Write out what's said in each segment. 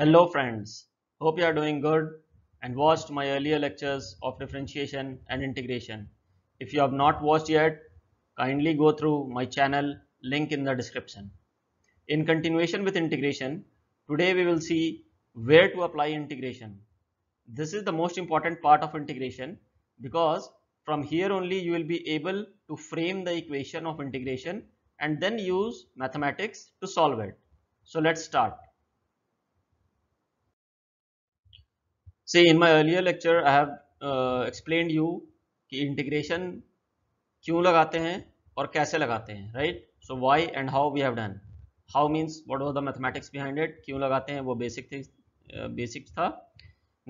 Hello friends, hope you are doing good and watched my earlier lectures of differentiation and integration. If you have not watched yet, kindly go through my channel link in the description. In continuation with integration, today we will see where to apply integration. This is the most important part of integration because from here only you will be able to frame the equation of integration and then use mathematics to solve it. So let's start. say in my earlier lecture I have uh, explained you कि integration क्यों लगाते हैं और कैसे लगाते हैं right so why and how we have done how means what was the mathematics behind it क्यों लगाते हैं वो basic things uh, basics था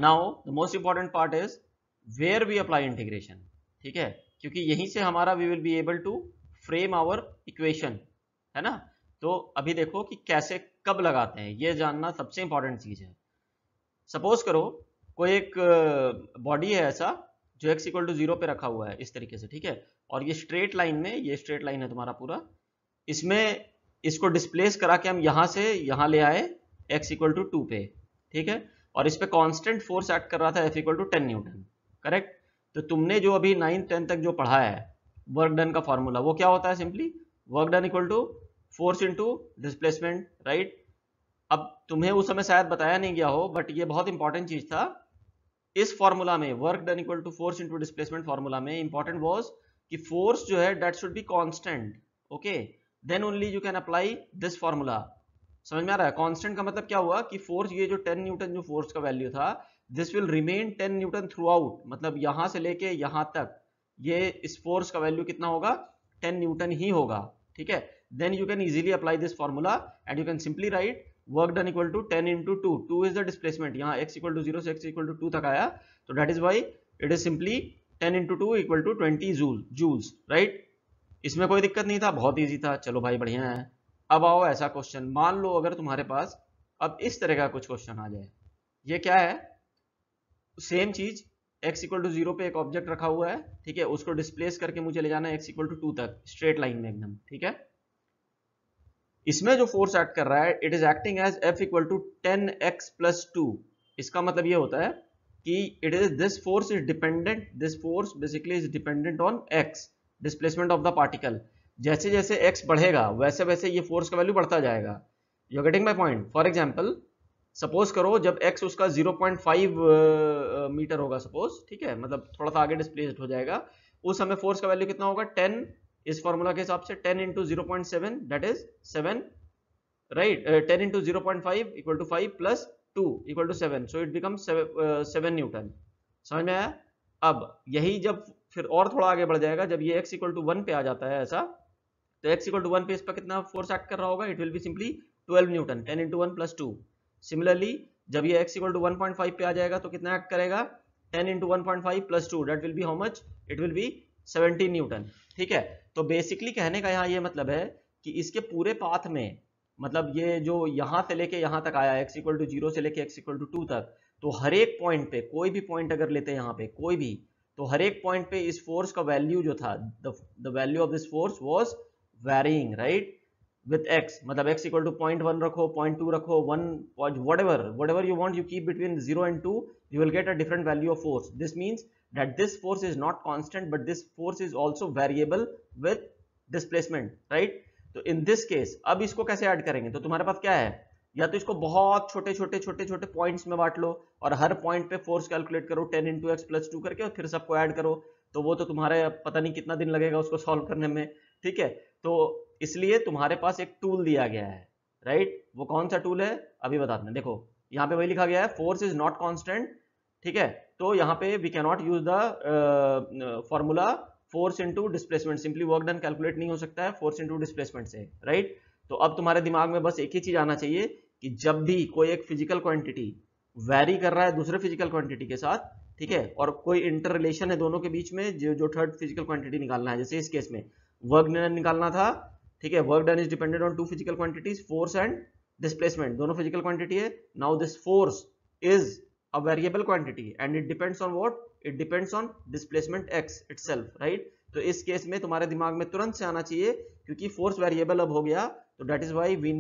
now the most important part is where we apply integration ठीक है क्योंकि यहीं से हमारा we will be able to frame our equation है ना तो अभी देखो कि कैसे कब लगाते हैं ये जानना सबसे इंपॉर्टेंट चीज है सपोज करो कोई एक बॉडी है ऐसा जो एक्स इक्वल टू जीरो पे रखा हुआ है इस तरीके से ठीक है और ये स्ट्रेट लाइन में ये स्ट्रेट लाइन है तुम्हारा पूरा इसमें इसको डिस्प्लेस करा के हम यहां से यहां ले आए एक्स इक्वल टू टू पे ठीक है और इस पर कॉन्स्टेंट फोर्स एक्ट कर रहा था F equal to ten newton correct तो तुमने जो अभी नाइन्थ टेंथ तक जो पढ़ा है वर्क डन का फॉर्मूला वो क्या होता है simply work done equal to force into displacement right अब तुम्हें उस समय शायद बताया नहीं गया हो बट ये बहुत इंपॉर्टेंट चीज़ था इस फॉर्मूला में work done equal to force into displacement formula में इंपॉर्टेंट वॉज कि फोर्स जो है that should be constant okay then only you can apply this formula समझ में आ रहा है कॉन्स्टेंट का मतलब क्या हुआ कि फोर्स ये जो टेन न्यूटन जो फोर्स का वैल्यू था this will remain ten newton throughout मतलब यहां से लेके यहां तक ये इस फोर्स का वैल्यू कितना होगा टेन न्यूटन ही होगा ठीक है then you can easily apply this formula and you can simply write work done equal to ten into two two is the displacement यहाँ एक्स इक्वल टू जीरो से x equal to two तक आया तो that is why it is simply ten into two equal to twenty joule joules right इसमें कोई दिक्कत नहीं था बहुत ईजी था चलो भाई बढ़िया है अब आओ ऐसा क्वेश्चन मान लो अगर तुम्हारे पास अब इस तरह का कुछ क्वेश्चन आ जाए ये क्या है सेम चीज एक्स इक्वल टू जीरो पे एक ऑब्जेक्ट रखा हुआ है ठीक है उसको डिस्प्लेस करके मुझे ले जाना है एक्स इक्वल टू टू तक स्ट्रेट लाइन में एकदम ठीक है इसमें जो फोर्स एक्ट कर रहा है it is acting as F equal to ten x plus two इसका मतलब ये होता है कि it is this force is dependent this force basically is dependent on x displacement of the particle जैसे जैसे एक्स बढ़ेगा वैसे वैसे ये फोर्स का वैल्यू बढ़ता जाएगा you getting my point for example suppose करो जब एक्स उसका 0.5 मीटर uh, uh, होगा सपोज ठीक है मतलब थोड़ा सा आगे डिस्प्लेस्ड हो जाएगा उस समय फोर्स का वैल्यू कितना होगा 10 इस फॉर्मूला के हिसाब से ten into zero point seven that is seven right ten into zero point five equal to five plus two equal to seven so it become seven newton समझ में आया अब यही जब फिर और थोड़ा आगे बढ़ जाएगा जब ये x इक्वल टू वन पे आ जाता है ऐसा तो x इक्वल टू वन पे इस पर कितना फोर्स एक्ट कर रहा होगा it will be simply 12 newton 10 into one plus two similarly जब ये x equal to one point five पे आ जाएगा तो कितना एक्ट करेगा 10 into one point five plus two that will be how much it will be 17 newton ठीक है तो बेसिकली कहने का यहाँ ये मतलब है कि इसके पूरे पाथ में मतलब ये जो यहाँ से लेके यहाँ तक आया एक्स इक्वल टू जीरो से लेके एक्स इक्वल टू टू तक तो हर एक पॉइंट पे कोई भी पॉइंट अगर लेते हैं यहाँ पे कोई भी तो हर एक पॉइंट पे इस फोर्स का वैल्यू जो था the value of this force was varying right with x मतलब x equal to point one रखो पॉइंट टू रखो one whatever whatever you want you keep between zero and two you will get a different value of force this means that this force is not constant but this force is also variable with displacement right तो in this case अब इसको कैसे add करेंगे तो तुम्हारे पास क्या है या तो इसको बहुत छोटे छोटे छोटे छोटे पॉइंट्स में बांट लो और हर पॉइंट पे फोर्स कैलकुलेट करो ten into x plus two करके और फिर सबको ऐड करो तो वो तो तुम्हारे पता नहीं कितना दिन लगेगा उसको सॉल्व करने में ठीक है तो इसलिए तुम्हारे पास एक टूल दिया गया है राइट वो कौन सा टूल है अभी बताते हैं देखो यहाँ पे वही लिखा गया है फोर्स इज नॉट कॉन्स्टेंट ठीक है तो यहाँ पे we cannot use the formula force into displacement simply work done calculate नहीं हो सकता है फोर्स इंटू डिस्प्लेसमेंट से राइट तो अब तुम्हारे दिमाग में बस एक ही चीज आना चाहिए कि जब भी कोई एक फिजिकल क्वांटिटी वेरी कर रहा है दूसरे फिजिकल क्वांटिटी के साथ ठीक है और कोई इंटर रिलेशन है दोनों के बीच में जो जो थर्ड फिजिकल क्वांटिटी निकालना है जैसे इस केस में वर्क डन निकालना था ठीक है work done is depended on two physical quantities force and displacement दोनों फिजिकल क्वांटिटी है now this force is a variable quantity and it depends on what it depends on displacement x itself right तो इस case में तुम्हारे दिमाग में तुरंत से आना चाहिए क्योंकि फोर्स वेरिएबल अब हो गया तो that is why we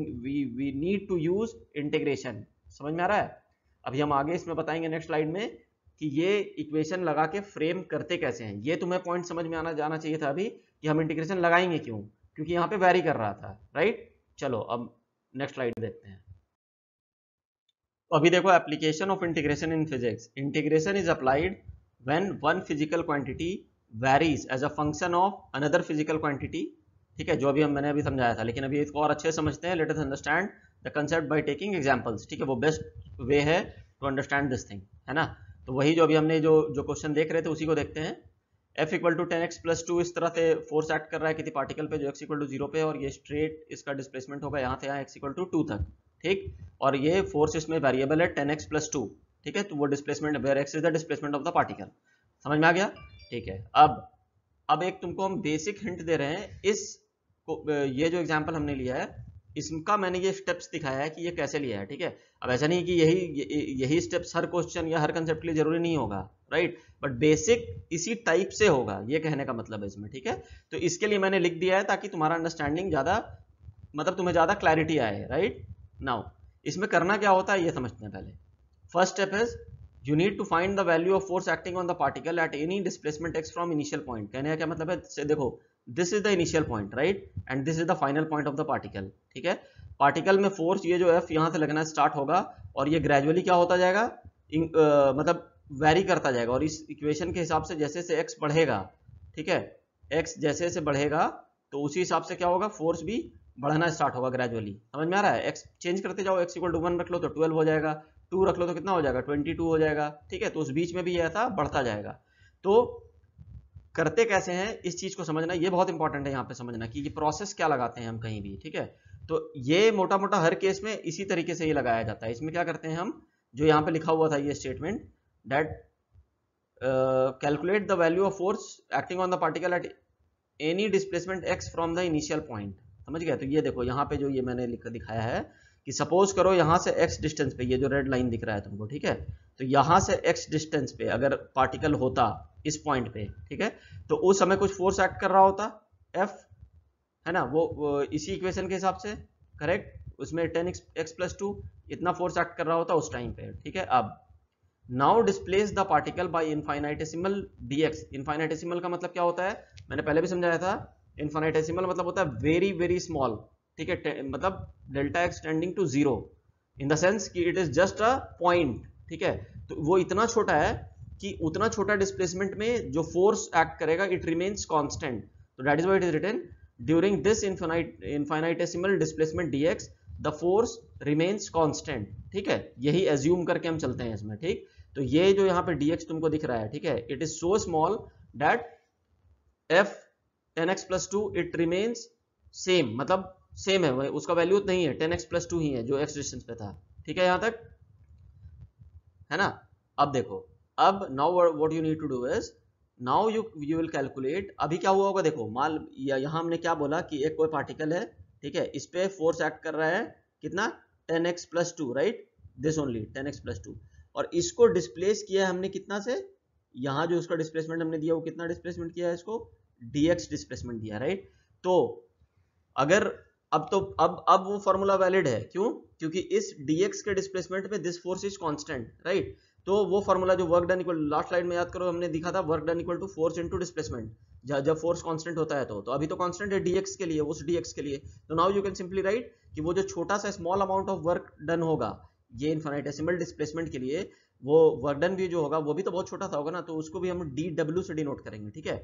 we need to use integration समझ में आ रहा है अभी हम आगे इसमें बताएंगे नेक्स्ट स्लाइड में कि ये इक्वेशन लगा के फ्रेम करते कैसे हैं ये तुम्हें पॉइंट समझ में आना जाना चाहिए था अभी कि हम इंटीग्रेशन लगाएंगे क्यों क्योंकि यहाँ पे वेरी कर रहा था राइट चलो अब नेक्स्ट स्लाइड देखते हैं तो अभी देखो application of integration in physics integration is applied when one physical quantity varies as a function of another physical quantity ठीक है जो अभी हम मैंने अभी समझाया था लेकिन अभी इसको और अच्छे समझते हैं let us understand the concept by taking examples ठीक है वो बेस्ट वे है टू अंडरस्टैंड दिस थिंग है ना तो वही जो अभी हमने जो जो क्वेश्चन देख रहे थे उसी को देखते हैं F equal to ten x plus two इस तरह से फोर्स एक्ट कर रहा है किसी पार्टिकल पे जो एक्स इक्वल टू जीरो पे और ये स्ट्रेट इसका डिस्प्लेसमेंट होगा यहाँ से यहाँ एक्स इक्वल टू टू तक ठीक और ये फोर्स इसमें वेरिएबल है टेन एक्स प्लस टू ठीक है तो वो displacement where x is the displacement of the particle समझ में आ गया ठीक है अब अब एक तुमको हम बेसिक हिंट दे रहे हैं इस ये जो एग्जाम्पल हमने लिया है इसका मैंने ये स्टेप्स दिखाया है कि ये कैसे लिया है ठीक है अब ऐसा नहीं कि यही यही स्टेप्स हर क्वेश्चन या हर कंसेप्ट के लिए जरूरी नहीं होगा राइट बट बेसिक इसी टाइप से होगा ये कहने का मतलब है इसमें ठीक है तो इसके लिए मैंने लिख दिया है ताकि तुम्हारा अंडरस्टैंडिंग ज़्यादा मतलब तुम्हें ज़्यादा क्लैरिटी आए राइट नाउ इसमें करना क्या होता है ये समझते हैं पहले first step is you need to find the value of force acting on the particle at any displacement x from initial point कहने का क्या मतलब है से देखो this is the initial point right and this is the final point of the particle ठीक है particle में फोर्स ये जो एफ यहाँ से लगना स्टार्ट होगा और ये ग्रेजुअली क्या होता जाएगा इन, आ, मतलब वेरी करता जाएगा और इस इक्वेशन के हिसाब से जैसे जैसे एक्स बढ़ेगा ठीक है एक्स जैसे जैसे बढ़ेगा तो उसी हिसाब से क्या होगा फोर्स भी बढ़ना स्टार्ट होगा ग्रेजुअली समझ में आ रहा है एक्स चेंज करते जाओ एक्स इक्वल टू वन रख लो तो ट्वेल्व हो जाएगा टू रख लो तो कितना हो जाएगा ट्वेंटी टू हो जाएगा ठीक है तो उस बीच में भी यह था बढ़ता जाएगा तो करते कैसे हैं इस चीज को समझना ये बहुत इंपॉर्टेंट है यहाँ पे समझना कि ये प्रोसेस क्या लगाते हैं हम कहीं भी ठीक है तो ये मोटा मोटा हर केस में इसी तरीके से ये लगाया जाता है इसमें क्या करते हैं हम जो यहाँ पे लिखा हुआ था ये statement that calculate the value of force acting on the particle at any displacement x from the initial point समझ गया तो ये देखो यहाँ पे जो ये मैंने लिख दिखाया है कि सपोज करो यहाँ से x डिस्टेंस पे ये जो रेड लाइन दिख रहा है तुमको ठीक है तो यहाँ से x डिस्टेंस पे अगर पार्टिकल होता इस पॉइंट पे ठीक है तो उस समय कुछ फोर्स एक्ट कर रहा होता एफ है ना वो, वो इसी इक्वेशन के हिसाब से करेक्ट उसमें ten x x plus two इतना फोर्स एक्ट कर रहा होता उस टाइम पे ठीक है अब now displace the particle by infinitesimal d x infinitesimal का मतलब क्या होता है मैंने पहले भी समझाया था इन्फाइनेटेसिमल मतलब होता है वेरी वेरी स्मॉल ठीक है मतलब delta x tending to zero in the sense कि it is just a point ठीक है तो वो इतना छोटा है कि उतना छोटा डिस्प्लेसमेंट में जो फोर्स एक्ट करेगा इट रिमेन्स कॉन्स्टेंट तो that is why it is written during this infinite infinitesimal displacement D x the force remains constant ठीक है यही एज्यूम करके हम चलते हैं इसमें ठीक तो ये जो यहाँ पे डी एक्स तुमको दिख रहा है ठीक है it is so small that F ten x plus two it remains same मतलब सेम है उसका वैल्यू नहीं है टेन एक्स प्लस टू ही है जो एक्स डिस्टेंस पे था ठीक है यहां तक है ना अब देखो अब now what you need to do is now you you will calculate अभी क्या हुआ होगा देखो माल या यहां हमने क्या बोला कि एक कोई पार्टिकल है ठीक है इस पे फोर्स एक्ट कर रहा है कितना ten x plus two right this only ten x plus two और इसको डिस्प्लेस किया है हमने कितना से यहां जो उसका डिस्प्लेसमेंट हमने दिया वो कितना डिस्प्लेसमेंट किया है इसको डीएक्स डिस्प्लेसमेंट दिया राइट तो अगर अब तो अब अब वो फॉर्मूला वैलिड है क्यों क्योंकि इस dx के डिस्प्लेसमेंट में this force is constant right तो वो फॉर्मूला जो work done equal last line में याद करो हमने दिखा था work done equal to force into displacement जब फोर्स कांस्टेंट होता है तो तो अभी तो कांस्टेंट है डीएक्स के लिए उस डीएक्स के लिए तो now you can simply write कि वो जो छोटा सा small amount of work done होगा ये इन्फाइटेसिमल डिस्प्लेसमेंट के लिए वो वर्क डन भी जो होगा वो भी तो बहुत छोटा सा होगा ना तो उसको भी हम डी डब्ल्यू से डिनोट करेंगे ठीक है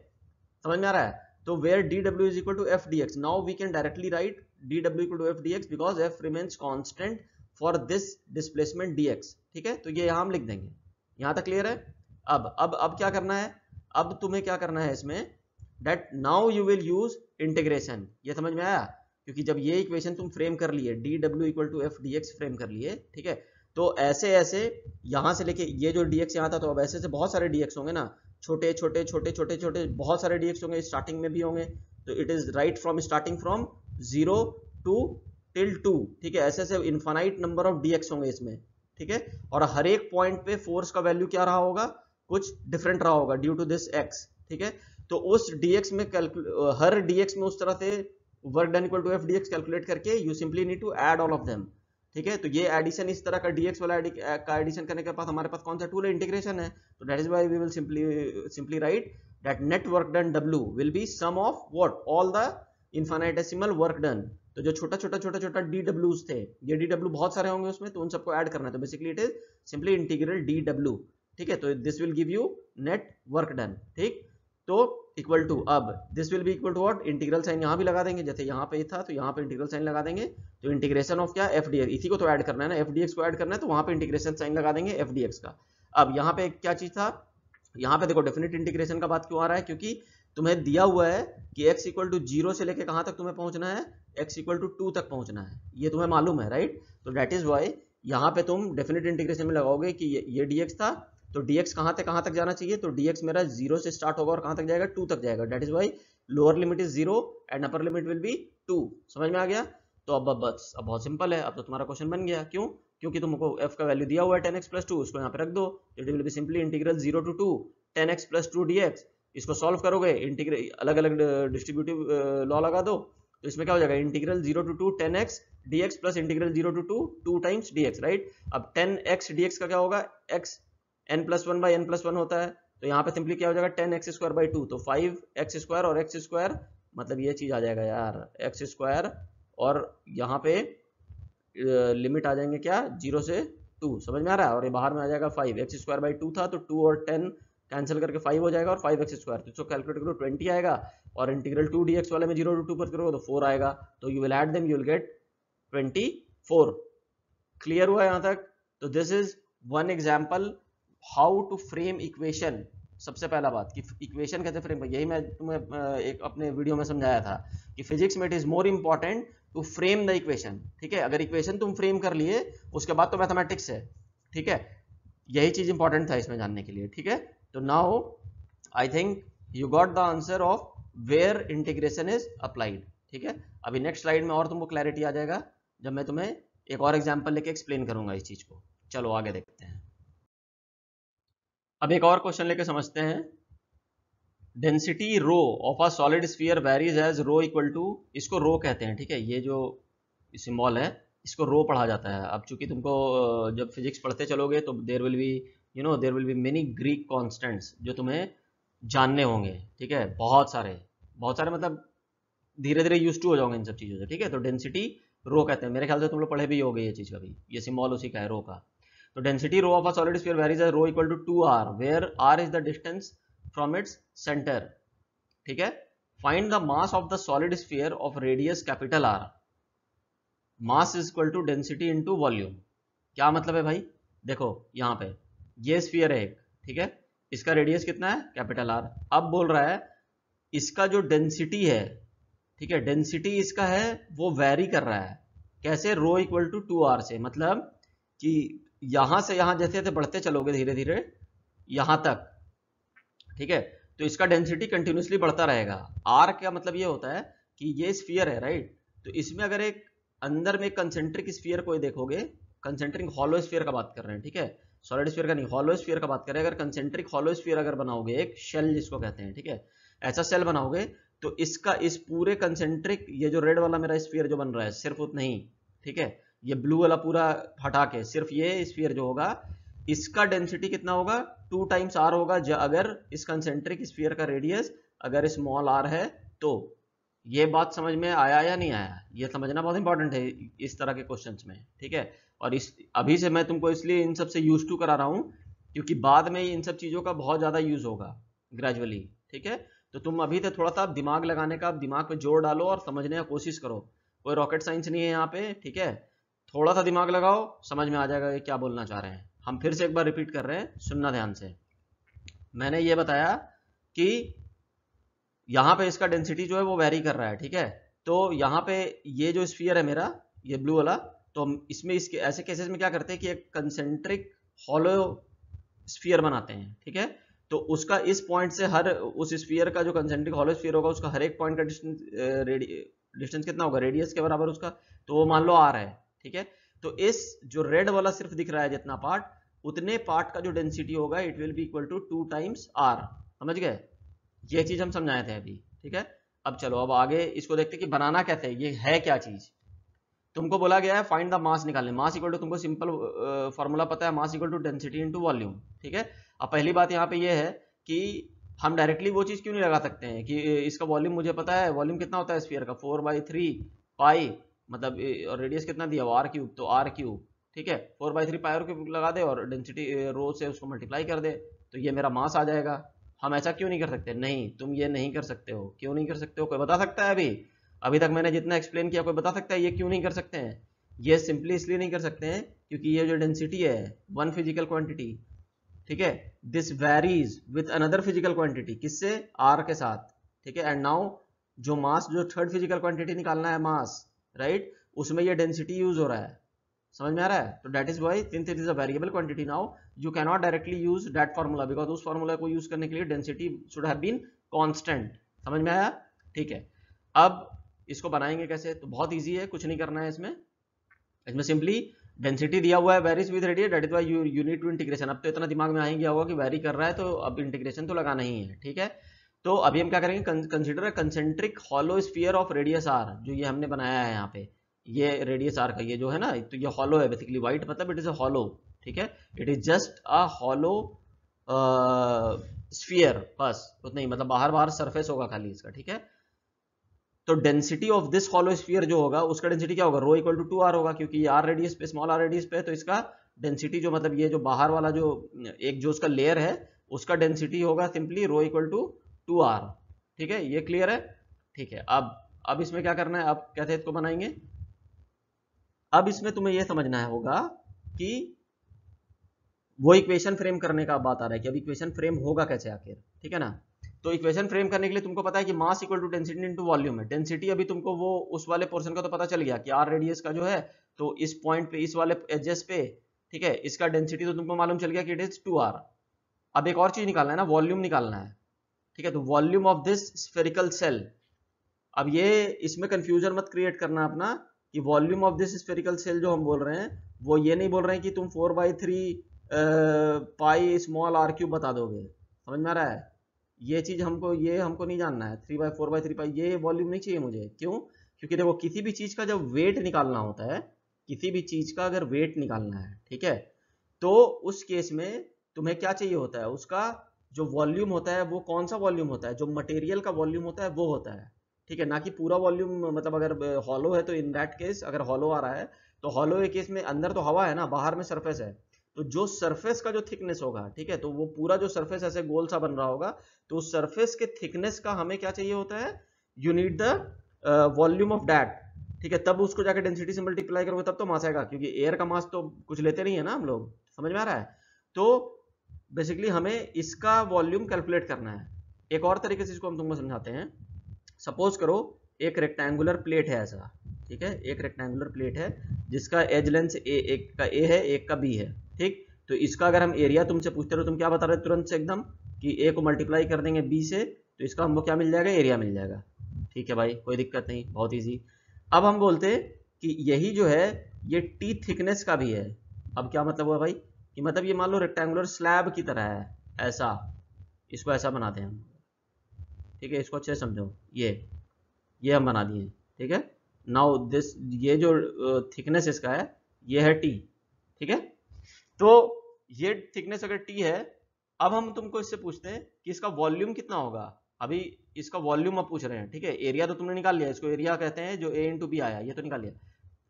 समझ में आ रहा है तो where D W is equal to F D X now we can directly write D W equal to F D X because F remains constant for this displacement D X ठीक है तो ये यहां हम लिख देंगे यहां तक क्लियर है अब अब अब क्या करना है अब तुम्हें क्या करना है इसमें that now you will use integration ये समझ में आया क्योंकि जब ये इक्वेशन तुम फ्रेम कर लिए d W equal to F D x frame कर लिए ठीक है तो ऐसे ऐसे यहां से लेके ये जो डी एक्स यहाँ था तो अब ऐसे ऐसे बहुत सारे डी एक्स होंगे ना छोटे छोटे छोटे छोटे छोटे बहुत सारे डीएक्स होंगे स्टार्टिंग में भी होंगे तो it is right from starting from zero to till two ठीक है ऐसे ऐसे इन्फानाइट नंबर ऑफ डीएक्स होंगे इसमें ठीक है और हर एक पॉइंट पे फोर्स का वैल्यू क्या रहा होगा कुछ डिफरेंट रहा होगा ड्यू टू दिस एक्स ठीक है तो उस डीएक्स में हर डीएक्स में उस तरह से work done equal to F d x calculate करके you simply need to add all of them ठीक है तो ये एडिशन इस तरह का डीएक्स वाला का एडिशन करने के पास हमारे पास कौन सा टूल है इंटीग्रेशन है तो that is why we will simply simply write that net work done W will be sum of what all the infinitesimal work done तो जो छोटा छोटा छोटा छोटा डी डब्ल्यूज थे ये डी डब्ल्यू बहुत सारे होंगे उसमें तो उन सबको ऐड करना है तो basically it is simply integral d डब्ल्यू ठीक है तो this will give you net work done ठीक तो इक्वल टू अब this will be equal to what integral sign यहाँ भी लगा देंगे जैसे यहाँ पे था तो यहाँ पे इंटीग्रल साइन लगा देंगे तो इंटीग्रेशन ऑफ क्या एफ इसी को तो ऐड करना है ना एफ को ऐड करना है तो वहाँ पे इंटीग्रेशन साइन लगा देंगे एफ का अब यहाँ पे क्या चीज़ था यहाँ पे देखो डेफिनेट इंटीग्रेशन का बात क्यों आ रहा है क्योंकि तुम्हें दिया हुआ है कि x इक्वल टू जीरो से लेके कहाँ तक तुम्हें पहुंचना है x इक्वल टू टू तक पहुंचना है ये तुम्हें मालूम है राइट तो डेट इज़ वाई यहाँ पे तुम डेफिनेट इंटीग्रेशन में लगाओगे कि ये, ये dx था तो डीएक्स कहां तक कहां तक जाना चाहिए तो डीएक्स मेरा जीरो से स्टार्ट होगा और कहां तक जाएगा टू तक जाएगा that is why lower limit is zero and upper limit will be two समझ में आ गया तो अब बस अब बहुत सिंपल है अब तो तुम्हारा क्वेश्चन बन गया क्यों क्योंकि तुमको f का वैल्यू दिया हुआ है टेन एक्स प्लस टू उसको यहाँ पे रख दो it will be simply integral zero to two ten x plus two d x इसको सॉल्व करोगे इंटीग्रल अलग अलग डिस्ट्रीब्यूटिव लॉ लगा दो तो इसमें क्या हो जाएगा integral zero to two ten x d x plus integral zero to to two times d x right अब टेन एक्स डी एक्स का क्या होगा x n plus one by n plus one होता है तो यहाँ पे सिंपली क्या हो जाएगा ten x square by two so five x square और एक्स स्क्वायर मतलब ये चीज आ जाएगा यार एक्स स्क्वायर और यहाँ पे लिमिट आ जाएंगे क्या जीरो से टू समझ में आ रहा है और ये बाहर में आ जाएगा five x square by two था तो टू और टेन कैंसिल करके फाइव हो जाएगा और फाइव एक्स स्क्वायर तो इसको कैलकुलेट करो ट्वेंटी आएगा और इंटीग्रल टू डी एक्स वाले में जीरो टू टू पर करोगे तो फोर आएगा तो you will add them you will get twenty four clear हुआ यहां तक तो this is one example how to frame equation सबसे पहला बात कि इक्वेशन कैसे फ्रेम यही मैं तुम्हें एक अपने वीडियो में समझाया था कि फिजिक्स में it is more important to frame the equation ठीक है अगर इक्वेशन तुम फ्रेम कर लिए उसके बाद तो मैथमेटिक्स है ठीक है यही चीज इंपॉर्टेंट था इसमें जानने के लिए ठीक है तो now I think you got the answer of where integration is applied ठीक है अभी नेक्स्ट स्लाइड में और तुमको क्लैरिटी आ जाएगा जब मैं तुम्हें एक और एग्जाम्पल लेके एक्सप्लेन करूंगा इस चीज को चलो आगे देखते हैं अब एक और क्वेश्चन लेके समझते हैं density rho of a solid sphere varies as rho equal to इसको रो कहते हैं ठीक है ये जो सिम्बॉल है इसको रो पढ़ा जाता है अब चूंकि तुमको जब फिजिक्स पढ़ते चलोगे तो there will be you know there will be many Greek constants जो तुम्हें जानने होंगे ठीक है बहुत सारे बहुत सारे मतलब धीरे धीरे यूज टू हो जाओगे इन सब चीज़ों से ठीक है तो डेंसिटी रो कहते हैं मेरे ख्याल से तुम लोग पढ़े भी हो गए ये चीज़ कभी ये सिम्बॉल उसी का है रो का तो density rho of a solid sphere varies uh rho equal to two r where r is the distance from its centre ठीक है find the mass of the solid sphere of radius capital R mass is equal to density into volume क्या मतलब है भाई देखो यहां पे ये स्फीयर है एक ठीक है इसका रेडियस कितना है कैपिटल आर अब बोल रहा है इसका जो डेंसिटी है ठीक है डेंसिटी इसका है वो वेरी कर रहा है कैसे rho equal to two r से मतलब कि यहां से यहां जैसे जैसे बढ़ते चलोगे धीरे धीरे यहां तक ठीक है तो इसका डेंसिटी कंटिन्यूसली बढ़ता रहेगा आर का मतलब ये होता है कि ये स्फीयर है राइट तो इसमें अगर एक अंदर में कंसेंट्रिक स्फीयर को देखोगे कंसेंट्रिक हॉलो स्फीयर का बात कर रहे हैं ठीक है सॉलिड स्फीयर का नहीं हॉलो स्फीयर का बात कर रहे हैं अगर कंसेंट्रिक हॉलो स्फीयर अगर बनाओगे एक शेल जिसको कहते हैं ठीक है ऐसा सेल बनाओगे तो इसका इस पूरे कंसेंट्रिक ये जो रेड वाला मेरा स्फीयर जो बन रहा है सिर्फ उतना ही ठीक है ये ब्लू वाला पूरा हटा के सिर्फ ये स्फीयर जो होगा इसका डेंसिटी कितना होगा टू टाइम्स आर होगा अगर इस कंसेंट्रिक स्फीयर का रेडियस अगर स्मॉल आर है तो ये बात समझ में आया या नहीं आया ये समझना बहुत इंपॉर्टेंट है इस तरह के क्वेश्चंस में ठीक है और इस अभी से मैं तुमको इसलिए इन सब से यूज टू करा रहा हूँ क्योंकि बाद में इन सब चीज़ों का बहुत ज़्यादा यूज होगा ग्रेजुअली ठीक है तो तुम अभी तो थोड़ा सा दिमाग लगाने का दिमाग पे जोर डालो और समझने का कोशिश करो कोई रॉकेट साइंस नहीं है यहाँ पे ठीक है थोड़ा सा दिमाग लगाओ समझ में आ जाएगा कि क्या बोलना चाह रहे हैं हम फिर से एक बार रिपीट कर रहे हैं सुनना ध्यान से मैंने ये बताया कि यहाँ पे इसका डेंसिटी जो है वो वेरी कर रहा है ठीक है तो यहाँ पे ये जो स्फीयर है मेरा ये ब्लू वाला तो हम इसमें इसके ऐसे केसेस में क्या करते हैं कि एक कंसेंट्रिक हॉलो स्फीयर बनाते हैं ठीक है तो उसका इस पॉइंट से हर उस स्फीयर का जो कंसेंट्रिक हॉलो स्फीयर होगा उसका हर एक पॉइंट का डिस्टेंस डिस्टेंस कितना होगा रेडियस के बराबर उसका तो वो मान लो आर है ठीक है तो इस जो रेड वाला सिर्फ दिख रहा है जितना पार्ट उतने पार्ट का जो डेंसिटी होगा it will be equal to two times r समझ गए ये चीज हम समझाए थे अभी ठीक है अब चलो अब आगे इसको देखते कि बनाना कैसे ये है क्या चीज तुमको बोला गया है फाइंड द मास निकालने मास इक्वल टू तुमको सिंपल फॉर्मूला पता है mass equal to density into volume ठीक है अब पहली बात यहाँ पे ये है कि हम डायरेक्टली वो चीज़ क्यों नहीं लगा सकते हैं कि इसका वॉल्यूम मुझे पता है वॉल्यूम कितना होता है स्पीयर का फोर बाई थ्री पाई मतलब और रेडियस कितना दिया आर क्यूब तो आर क्यूब ठीक है four by three pi r cube लगा दे और डेंसिटी रो से उसको मल्टीप्लाई कर दे तो ये मेरा मास आ जाएगा हम ऐसा क्यों नहीं कर सकते नहीं तुम ये नहीं कर सकते हो क्यों नहीं कर सकते हो कोई बता सकता है अभी अभी तक मैंने जितना एक्सप्लेन किया कोई बता सकता है ये क्यों नहीं कर सकते हैं ये सिंपली इसलिए नहीं कर सकते हैं क्योंकि ये जो डेंसिटी है वन फिजिकल क्वांटिटी ठीक है this varies with another physical quantity किससे आर के साथ ठीक है एंड नाउ जो मास जो थर्ड फिजिकल क्वांटिटी निकालना है मास राइट उसमें ये डेंसिटी यूज हो रहा है समझ में आ रहा है तो that is why since it is a variable quantity now you can not directly use that formula because उस फॉर्मूला को यूज करने के लिए density should have been constant समझ में आया ठीक है अब इसको बनाएंगे कैसे तो बहुत ईजी है कुछ नहीं करना है इसमें इसमें सिंपली डेंसिटी दिया हुआ है varies with radius that is why you need to integration अब तो इतना दिमाग में आ गया होगा कि वेरी कर रहा है तो अब इंटीग्रेशन तो लगाना ही है ठीक है तो अभी हम क्या करेंगे consider concentric hollow sphere of radius r जो ये हमने बनाया है यहाँ पे ये रेडियस आर का ये जो है ना तो ये हॉलो है बेसिकली व्हाइट मतलब इट इज अ हॉलो ठीक है it is just a hollow sphere बस उतना ही मतलब बाहर बाहर सरफेस होगा खाली इसका ठीक है तो density of this hollow sphere जो होगा उसका डेंसिटी क्या होगा rho equal to two r होगा क्योंकि ये आर रेडियस पे स्मॉल आर रेडियस पे तो इसका डेंसिटी जो मतलब ये जो बाहर वाला जो एक जो उसका लेयर है उसका डेंसिटी होगा simply rho equal to two r ठीक है ये क्लियर है ठीक है अब अब इसमें क्या करना है आप कैसे इसको बनाएंगे अब इसमें तुम्हें यह समझना है होगा कि वो इक्वेशन फ्रेम करने का बात आ रहा है कि अब इक्वेशन फ्रेम होगा कैसे आखिर ठीक है ना तो इक्वेशन फ्रेम करने के लिए तुमको पता है कि mass equal to density into volume है डेंसिटी अभी तुमको वो उस वाले पोर्शन का तो पता चल गया कि आर रेडियस का जो है तो इस पॉइंट पे इस वाले एजेस पे ठीक है इसका डेंसिटी तो तुमको मालूम चल गया कि इट इज टू आर अब एक और चीज निकालना है ना वॉल्यूम निकालना है ठीक है तो volume of this spherical shell अब ये इसमें कंफ्यूजन मत क्रिएट करना अपना कि volume of this spherical shell जो हम बोल रहे हैं वो ये नहीं बोल रहे हैं कि तुम four by three pi small r cube बता दोगे समझ में आ रहा है ये चीज़ हमको ये हमको नहीं जानना है three by four by three pi ये वॉल्यूम नहीं चाहिए मुझे क्यों क्योंकि देखो किसी भी चीज़ का जब वेट निकालना होता है किसी भी चीज़ का अगर वेट निकालना है ठीक है तो उस केस में तुम्हें क्या चाहिए होता है उसका जो वॉल्यूम होता है वो कौन सा वॉल्यूम होता है जो मटेरियल का वॉल्यूम होता है वो होता है ठीक है ना कि पूरा वॉल्यूम मतलब अगर हॉलो है तो इन दैट केस अगर हॉलो आ रहा है तो हॉलो के केस में अंदर तो हवा है ना बाहर में सरफेस है तो जो सरफेस का जो थिकनेस होगा ठीक है तो वो पूरा जो सरफेस ऐसे गोल सा बन रहा होगा तो उस सरफेस के थिकनेस का हमें क्या चाहिए होता है you need the volume of that ठीक है तब उसको जाकर डेंसिटी से मल्टीप्लाई करोगे तब तो मास आएगा क्योंकि एयर का मास तो कुछ लेते नहीं है ना हम लोग समझ में आ रहा है तो बेसिकली हमें इसका वॉल्यूम कैलकुलेट करना है एक और तरीके से इसको हम तुमको समझाते हैं सपोज करो एक रेक्टेंगुलर प्लेट है ऐसा ठीक है एक रेक्टेंगुलर प्लेट है जिसका एज लेंस ए एक का ए है एक का बी है ठीक तो इसका अगर हम एरिया तुमसे पूछते रहो तो तुम क्या बता रहे हो तुरंत से एकदम कि ए को मल्टीप्लाई कर देंगे बी से तो इसका हमको क्या मिल जाएगा एरिया मिल जाएगा ठीक है भाई कोई दिक्कत नहीं बहुत ईजी अब हम बोलते कि यही जो है ये टी थिकनेस का भी है अब क्या मतलब हुआ भाई ये मतलब ये मान लो रेक्टेंगुलर स्लैब की तरह है ऐसा इसको ऐसा बनाते हैं हम ठीक है इसको अच्छे से समझो ये ये हम बना दिए ठीक है नाउ दिस ये जो थिकनेस इसका है ये है टी ठीक है तो ये थिकनेस अगर टी है अब हम तुमको इससे पूछते हैं कि इसका वॉल्यूम कितना होगा अभी इसका वॉल्यूम आप पूछ रहे हैं ठीक है एरिया तो तुमने निकाल लिया इसको एरिया कहते हैं जो ए इंटू बी आया ये तो निकाल लिया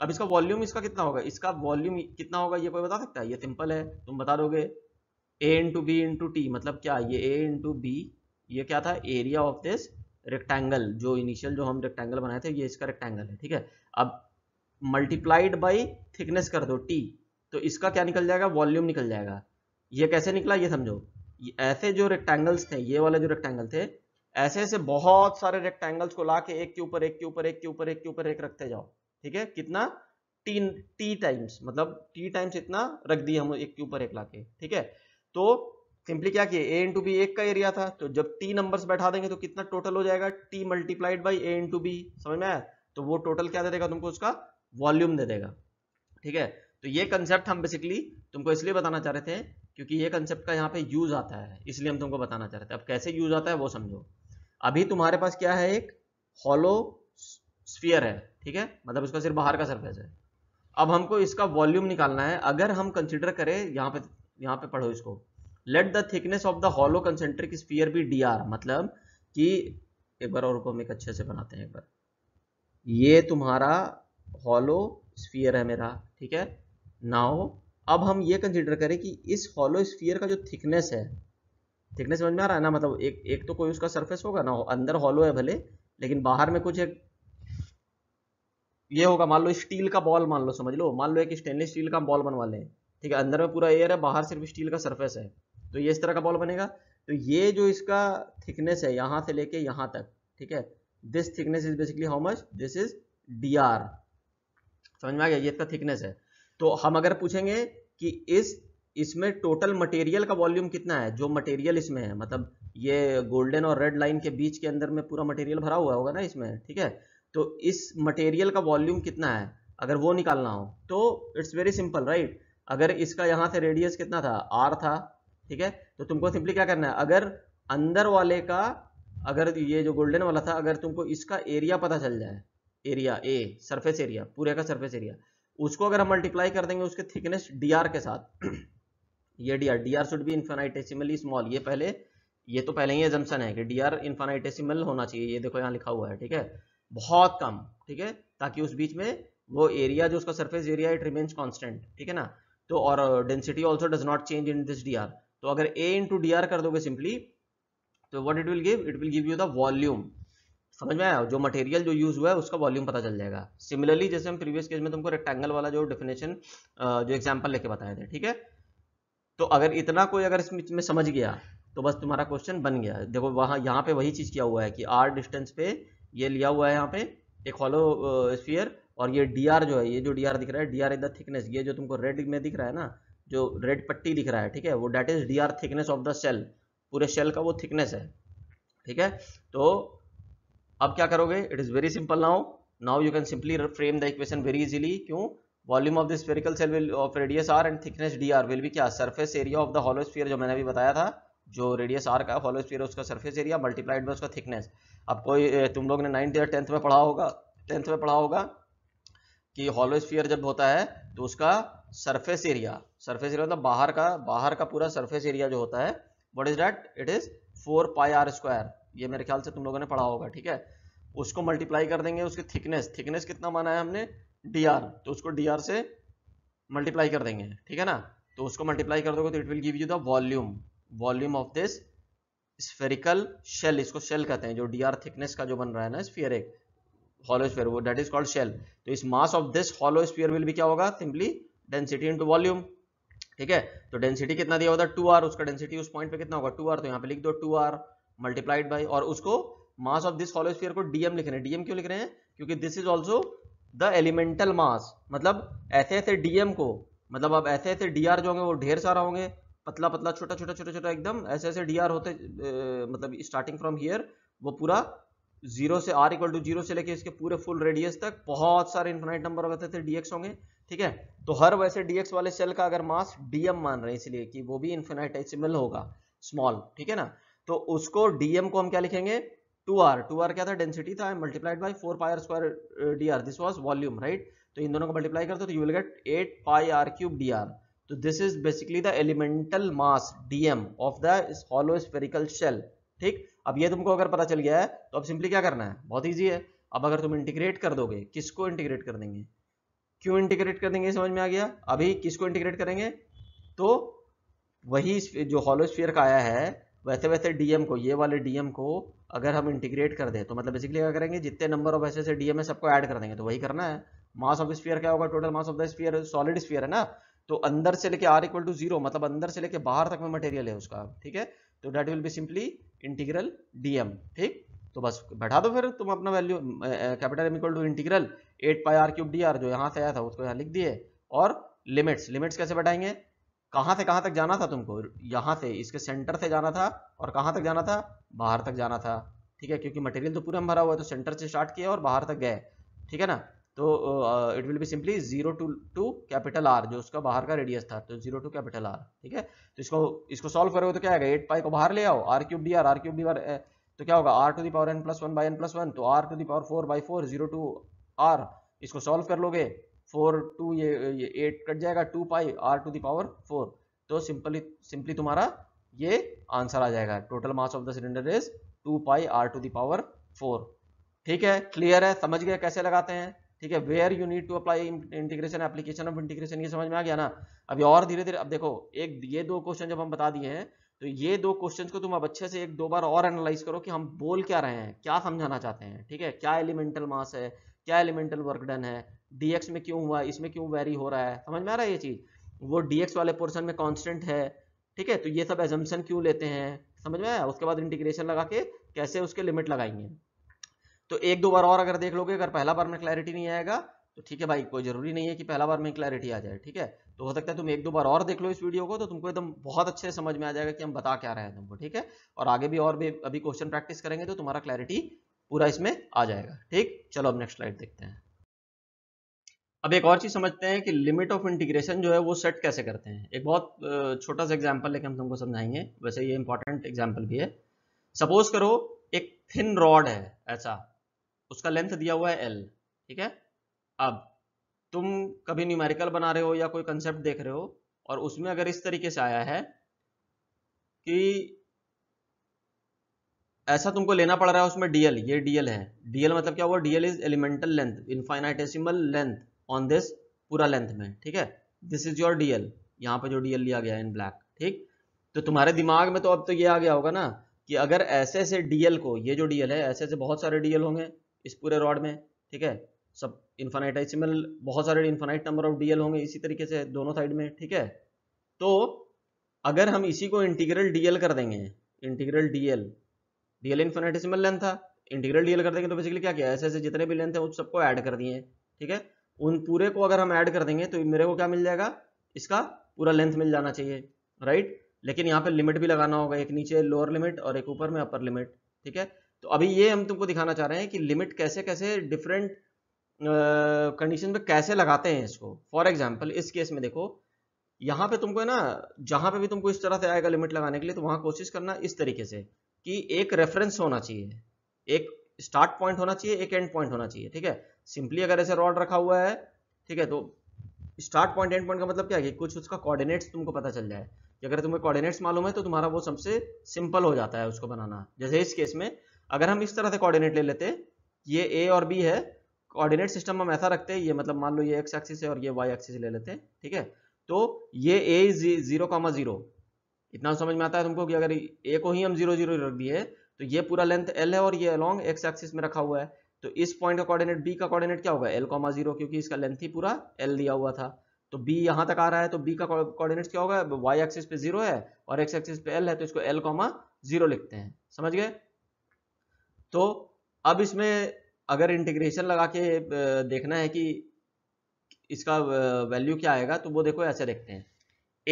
अब इसका वॉल्यूम इसका कितना होगा इसका वॉल्यूम कितना होगा ये कोई बता सकता है ये सिंपल है तुम बता दोगे A into B into T मतलब क्या ये ए इंटू बी ये क्या था एरिया ऑफ दिस रेक्टेंगल जो इनिशियल जो हम रेक्टेंगल बनाए थे ये इसका रेक्टेंगल है ठीक है अब मल्टीप्लाइड बाई थिकनेस कर दो टी तो इसका क्या निकल जाएगा वॉल्यूम निकल जाएगा ये कैसे निकला ये समझो ऐसे जो रेक्टेंगल्स थे ये वाले जो रेक्टेंगल थे ऐसे ऐसे बहुत सारे रेक्टेंगल्स को ला के एक के ऊपर एक के ऊपर एक के ऊपर एक के ऊपर एक रखते जाओ ठीक है कितना टी टी टाइम्स मतलब टी टाइम्स इतना रख दिया हम एक के ऊपर एक लाके ठीक है तो सिंपली क्या किया ए इन टू बी एक का एरिया था तो जब टी नंबर्स बैठा देंगे तो कितना टोटल हो जाएगा T multiplied by A into B समझ में आया तो वो टोटल क्या दे देगा तुमको उसका वॉल्यूम दे देगा ठीक है तो ये कंसेप्ट हम बेसिकली तुमको इसलिए बताना चाह रहे थे क्योंकि ये कंसेप्ट का यहाँ पे यूज आता है इसलिए हम तुमको बताना चाह रहे थे अब कैसे यूज आता है वो समझो अभी तुम्हारे पास क्या है एक हॉलो स्फीयर है ठीक है मतलब इसका सिर्फ बाहर का सरफेस है अब हमको इसका वॉल्यूम निकालना है अगर हम कंसिडर करें यहाँ पे यहाँ पे पढ़ो इसको let the thickness of the hollow concentric sphere be d r मतलब कि एक बार और हम एक अच्छे से बनाते हैं एक बार ये तुम्हारा हॉलो स्फीयर है मेरा ठीक है नाउ अब हम ये कंसिडर करें कि इस हॉलो स्फीयर का जो थिकनेस है थिकनेस समझ में आ रहा है ना मतलब एक एक तो कोई उसका सरफेस होगा ना अंदर हॉलो है भले लेकिन बाहर में कुछ एक ये होगा मान लो स्टील का बॉल मान लो समझ लो मान लो एक स्टेनलेस स्टील का बॉल बनवा लें ठीक है अंदर में पूरा एयर है बाहर सिर्फ स्टील का सरफेस है तो ये इस तरह का बॉल बनेगा तो ये जो इसका थिकनेस है यहां से लेके यहां तक ठीक है this thickness is basically how much this is d r समझ में आ गया ये इसका थिकनेस है तो हम अगर पूछेंगे कि इस इसमें टोटल मटेरियल का वॉल्यूम कितना है जो मटेरियल इसमें है मतलब ये गोल्डन और रेड लाइन के बीच के अंदर में पूरा मटेरियल भरा हुआ होगा ना इसमें ठीक है तो इस मटेरियल का वॉल्यूम कितना है अगर वो निकालना हो तो इट्स वेरी सिंपल राइट अगर इसका यहाँ से रेडियस कितना था आर था ठीक है तो तुमको सिंपली क्या करना है अगर अंदर वाले का अगर ये जो गोल्डन वाला था अगर तुमको इसका एरिया पता चल जाए एरिया ए सरफेस एरिया पूरे का सरफेस एरिया उसको अगर हम मल्टीप्लाई कर देंगे उसके थिकनेस डी के साथ ये d r d r should be infinitesimally small ये पहले ये तो पहले ही एजम्पन है कि डी आर इन्फेनाइटेसिमल होना चाहिए ये देखो यहाँ लिखा हुआ है ठीक है बहुत कम ठीक है ताकि उस बीच में वो एरिया जो उसका surface area it remains constant ठीक है ना तो और density also does not change in this d तो अगर ए इंटू डी कर दोगे सिंपली तो what it will give it will give you the volume समझ में आया जो मटेरियल जो यूज हुआ है उसका वॉल्यूम पता चल जाएगा सिमिलरली जैसे हम प्रीवियस केस में तुमको रेक्टेंगल वाला जो डेफिनेशन uh, जो एग्जाम्पल लेके बताए थे ठीक है तो अगर इतना कोई अगर इसमें समझ गया तो बस तुम्हारा क्वेश्चन बन गया देखो वहां यहाँ पे वही चीज़ किया हुआ है कि आर डिस्टेंस पे ये लिया हुआ है यहाँ पे एक हॉलो स्फीयर और ये डी जो है ये जो डी दिख रहा है डी आर द थिकनेस ये जो तुमको रेड में दिख रहा है ना जो रेड पट्टी दिख रहा है ठीक है वो that is d r thickness of the shell पूरे सेल का वो थिकनेस है ठीक है तो अब क्या करोगे it is very simple now now you can simply frame the equation very easily क्यों volume of the spherical shell will of radius r and thickness d r will be क्या surface area of the hollow sphere जो मैंने अभी बताया था जो radius r का hollow sphere उसका सर्फेस एरिया मल्टीप्लाइड में उसका थिकनेस अब कोई तुम लोग ने नाइन्थ या टेंथ में पढ़ा होगा टेंथ में पढ़ा होगा कि हॉलो स्पीयर जब होता है तो उसका सरफेस एरिया सरफेस एरिया मतलब बाहर का बाहर का पूरा सरफेस एरिया जो होता है what is that it is four pi r square ये मेरे ख्याल से तुम लोगों ने पढ़ा होगा ठीक है उसको मल्टीप्लाई कर देंगे उसकी थिकनेस थिकनेस कितना माना है हमने डी आर तो उसको डी आर से मल्टीप्लाई कर देंगे ठीक है ना तो उसको मल्टीप्लाई कर दोगे तो it will give you the volume volume of this spherical shell इसको शेल कहते हैं जो डी आर थिकनेस का जो बन रहा है ना स्फीयर एक हॉलो स्फीयर वो डेट इज कॉल्ड शेल तो इस mass of this hollow sphere will be क्या होगा सिंपली डेंसिटी इंटू वॉल्यूम ठीक है तो डेंसिटी कितना दिया होता है टू आर उसका डेंसिटी उस पॉइंट पे कितना होगा टू आर तो यहाँ पे लिख दो टू आर मल्टीप्लाइड बाई और उसको mass of this hollow sphere को डीएम लिख रहे हैं डीएम क्यों लिख रहे हैं क्योंकि this is also the elemental mass मतलब ऐसे ऐसे डीएम को मतलब अब ऐसे ऐसे डी आर जो होंगे वो ढेर सारा होंगे पतला पतला छोटा छोटा छोटा छोटा एकदम ऐसे ऐसे डी होते मतलब स्टार्टिंग फ्रॉम हियर वो पूरा जीरो से आर इक्वल टू जीरो से लेके इसके पूरे फुल रेडियस तक बहुत सारे इन्फिनाइट नंबर रहते थे डीएक्स होंगे ठीक है तो हर वैसे डीएक्स वाले सेल का अगर मास डीएम मान रहे हैं इसलिए कि वो भी इन्फिनाइटेसिमल होगा स्मॉल ठीक है ना तो उसको डीएम को हम क्या लिखेंगे टू आर टू आर क्या था डेंसिटी था multiplied by four pi square d r this was volume right तो इन दोनों को मल्टीप्लाई करते तो you will get eight pi r cube d तो this is basically the elemental mass d m of the hollow spherical shell ठीक अब ये तुमको अगर पता चल गया है तो अब सिंपली क्या करना है बहुत ईजी है अब अगर तुम इंटीग्रेट कर दोगे किसको इंटीग्रेट कर देंगे क्यों इंटीग्रेट कर देंगे समझ में आ गया अभी किसको इंटीग्रेट करेंगे तो वही जो हॉलोस्फीयर का आया है वैसे वैसे डीएम को ये वाले डीएम को अगर हम इंटीग्रेट कर दें तो मतलब बेसिकली क्या करेंगे जितने नंबर ऑफ ऐसे डीएम है सबको ऐड कर देंगे तो वही करना है मास ऑफ स्पियर क्या होगा total mass of the sphere solid sphere है ना तो अंदर से लेके आर इक्वल टू जीरो मतलब अंदर से लेके बाहर तक में मटेरियल है उसका ठीक है तो that will be simply integral d m ठीक तो बस बैठा दो फिर तुम अपना value capital M equal to integral eight pi r cube d r जो यहाँ से आया था उसको यहाँ लिख दिए और लिमिट्स लिमिट्स कैसे बैठाएंगे कहाँ से कहाँ तक जाना था तुमको यहाँ से इसके सेंटर से जाना था और कहाँ तक जाना था बाहर तक जाना था ठीक है क्योंकि मटेरियल तो पूरा भरा हुआ है तो सेंटर से स्टार्ट किया और बाहर तक गए ठीक है ना तो it will be simply zero to to capital R जो उसका बाहर का रेडियस था तो जीरो टू कैपिटल आर ठीक है तो इसको इसको सॉल्व करोगे तो क्या आएगा एट पाई को बाहर ले आओ r cube d r r cube d r तो क्या होगा r to the power n plus one by n plus one तो r to the power four by four zero to r इसको सॉल्व कर लोगे फोर टू ये ये एट कट जाएगा two pi r to the power four तो सिंपली सिंपली तुम्हारा ये आंसर आ जाएगा total mass of the cylinder is two pi r to the power four ठीक है क्लियर है समझ गया कैसे लगाते हैं ठीक है where you need to apply integration application of integration ये समझ में आ गया ना अभी और धीरे धीरे अब देखो एक ये दो क्वेश्चन जब हम बता दिए हैं तो ये दो क्वेश्चन को तुम अब अच्छे से एक दो बार और एनालाइज करो कि हम बोल क्या रहे हैं क्या समझाना चाहते हैं ठीक है क्या एलिमेंटल मास है क्या एलिमेंटल वर्कडन है डीएक्स में क्यों हुआ इसमें क्यों वेरी हो रहा है समझ में आ रहा है ये चीज़ वो डीएक्स वाले पोर्सन में कॉन्स्टेंट है ठीक है तो ये सब एजम्सन क्यों लेते हैं समझ में आया उसके बाद इंटीग्रेशन लगा के कैसे उसके लिमिट लगाएंगे तो एक दो बार और अगर देख लोगे अगर पहला बार में क्लैरिटी नहीं आएगा तो ठीक है भाई कोई जरूरी नहीं है कि पहला बार में क्लैरिटी आ जाए ठीक है तो हो सकता है तुम एक दो बार और देख लो इस वीडियो को तो तुमको एकदम बहुत अच्छे से समझ में आ जाएगा कि हम बता क्या रहे हैं तुमको ठीक है और आगे भी और भी अभी क्वेश्चन प्रैक्टिस करेंगे तो तुम्हारा क्लैरिटी पूरा इसमें आ जाएगा ठीक चलो अब नेक्स्ट स्लाइड देखते हैं अब एक और चीज समझते हैं कि लिमिट ऑफ इंटीग्रेशन जो है वो सेट कैसे करते हैं एक बहुत छोटा सा एग्जाम्पल लेके हम तुमको समझाएंगे वैसे ये इंपॉर्टेंट एग्जाम्पल भी है सपोज करो एक थिन रॉड है ऐसा उसका लेंथ दिया हुआ है एल ठीक है अब तुम कभी न्यूमेरिकल बना रहे हो या कोई कंसेप्ट देख रहे हो और उसमें अगर इस तरीके से आया है कि ऐसा तुमको लेना पड़ रहा है उसमें डीएल ये डीएल है डीएल मतलब क्या हुआ d l is elemental length infinitesimal length on this पूरा लेंथ में ठीक है दिस इज योर डीएल यहां पर जो डीएल लिया गया इन ब्लैक ठीक तो तुम्हारे दिमाग में तो अब तो ये आ गया होगा ना कि अगर ऐसे से डीएल को ये जो डीएल है ऐसे से बहुत सारे डीएल होंगे इस पूरे रॉड में ठीक है सब इन्फानाइटाइसिमल बहुत सारे इन्फानाइट नंबर ऑफ डीएल होंगे इसी तरीके से दोनों साइड में ठीक है तो अगर हम इसी को इंटीग्रल डीएल कर देंगे integral d l d l infinitesimal length था इंटीग्रल डीएल कर देंगे तो बेसिकली क्या किया ऐसे ऐसे जितने भी लेंथ है उन सबको ऐड कर दिए ठीक है उन पूरे को अगर हम ऐड कर देंगे तो मेरे को क्या मिल जाएगा इसका पूरा लेंथ मिल जाना चाहिए राइट लेकिन यहाँ पे लिमिट भी लगाना होगा एक नीचे लोअर लिमिट और एक ऊपर में अपर लिमिट ठीक है तो अभी ये हम तुमको दिखाना चाह रहे हैं कि लिमिट कैसे कैसे डिफरेंट कंडीशन पे कैसे लगाते हैं इसको फॉर एग्जाम्पल इस केस में देखो यहाँ पे तुमको है ना जहाँ पे भी तुमको इस तरह से आएगा लिमिट लगाने के लिए तो वहाँ कोशिश करना इस तरीके से कि एक रेफरेंस होना चाहिए एक स्टार्ट पॉइंट होना चाहिए एक एंड पॉइंट होना चाहिए ठीक है सिंपली अगर ऐसे रॉड रखा हुआ है ठीक है तो स्टार्ट पॉइंट एंड पॉइंट का मतलब क्या है कि कुछ उसका कोऑर्डिनेट्स तुमको पता चल जाए कि अगर तुम्हें कोऑर्डिनेट्स मालूम है तो तुम्हारा वो सबसे सिंपल हो जाता है उसको बनाना जैसे इस केस में अगर हम इस तरह से कोऑर्डिनेट ले लेते ये ए और बी है कोऑर्डिनेट सिस्टम हम ऐसा रखते हैं ये मतलब मान लो ये एक्स एक्सिस है और ये वाई एक्सिस ले लेते हैं ठीक है तो ये ए जीरो कॉमा जीरो इतना समझ में आता है तुमको कि अगर ए को ही हम जीरो जीरो रख दिए तो ये पूरा लेंथ एल है और ये अलॉन्ग एक्स एक्सिस में रखा हुआ है तो इस पॉइंट का कॉर्डिनेट बी का कॉर्डिनेट क्या होगा एल कॉमा जीरो क्योंकि इसका लेंथ ही पूरा एल दिया हुआ था तो बी यहां तक आ रहा है तो बी का कॉर्डिनेट क्या होगा वाई एक्सिस पे जीरो है और एक्स एक्सिस पे एल है तो इसको एल कॉमा जीरो लिखते हैं समझ गए तो अब इसमें अगर इंटीग्रेशन लगा के देखना है कि इसका वैल्यू क्या आएगा तो वो देखो ऐसे देखते हैं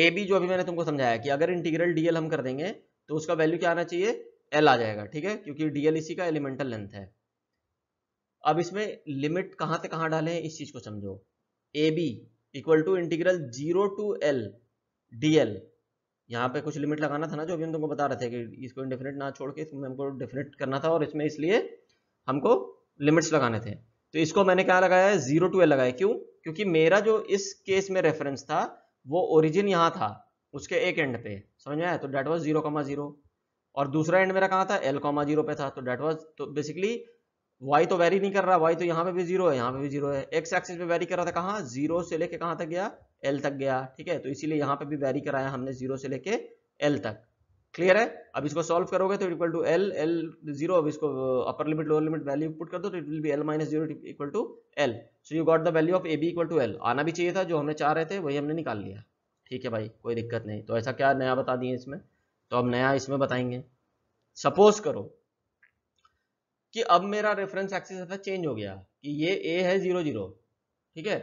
ए बी जो अभी मैंने तुमको समझाया कि अगर इंटीग्रल डीएल हम कर देंगे तो उसका वैल्यू क्या आना चाहिए एल आ जाएगा ठीक है क्योंकि डीएल इसी का एलिमेंटल लेंथ है अब इसमें लिमिट कहां से कहां डालें इस चीज को समझो A B equal to integral zero to l d l यहाँ पे कुछ लिमिट लगाना था ना जो अभी हम तुमको बता रहे थे कि इसको इनडेफिनेट ना छोड़ के इसमें हमको डेफिनेट करना था और इसमें इसलिए हमको लिमिट्स लगाने थे तो इसको मैंने क्या लगाया है जीरो टू ए लगाया क्यों क्योंकि मेरा जो इस केस में रेफरेंस था वो ओरिजिन यहाँ था उसके एक एंड पे समझ में आया तो that was zero comma zero और दूसरा एंड मेरा कहाँ था एल कॉमा जीरो पे था तो डेट वॉज तो बेसिकली वाई तो वेरी नहीं कर रहा वाई तो यहाँ पे भी जीरो है यहाँ पे भी जीरो है एक्स एक्सिस पे वेरी कर रहा था कहाँ जीरो से लेके कहाँ तक गया एल तक गया ठीक है तो इसीलिए यहाँ पे भी वेरी कराया हमने जीरो से लेके एल तक क्लियर है अब इसको सॉल्व करोगे तो equal to L l zero अब इसको upper limit lower limit value put कर दो तो it will be l minus zero equal to l so you got the value of A B equal to l आना भी चाहिए था जो हमने चाह रहे थे वही हमने निकाल लिया ठीक है भाई कोई दिक्कत नहीं तो ऐसा क्या नया बता दिए इसमें तो अब नया इसमें बताएंगे सपोज करो कि अब मेरा रेफरेंस एक्सिस ऐसा चेंज हो गया कि ये ए है जीरो जीरो ठीक है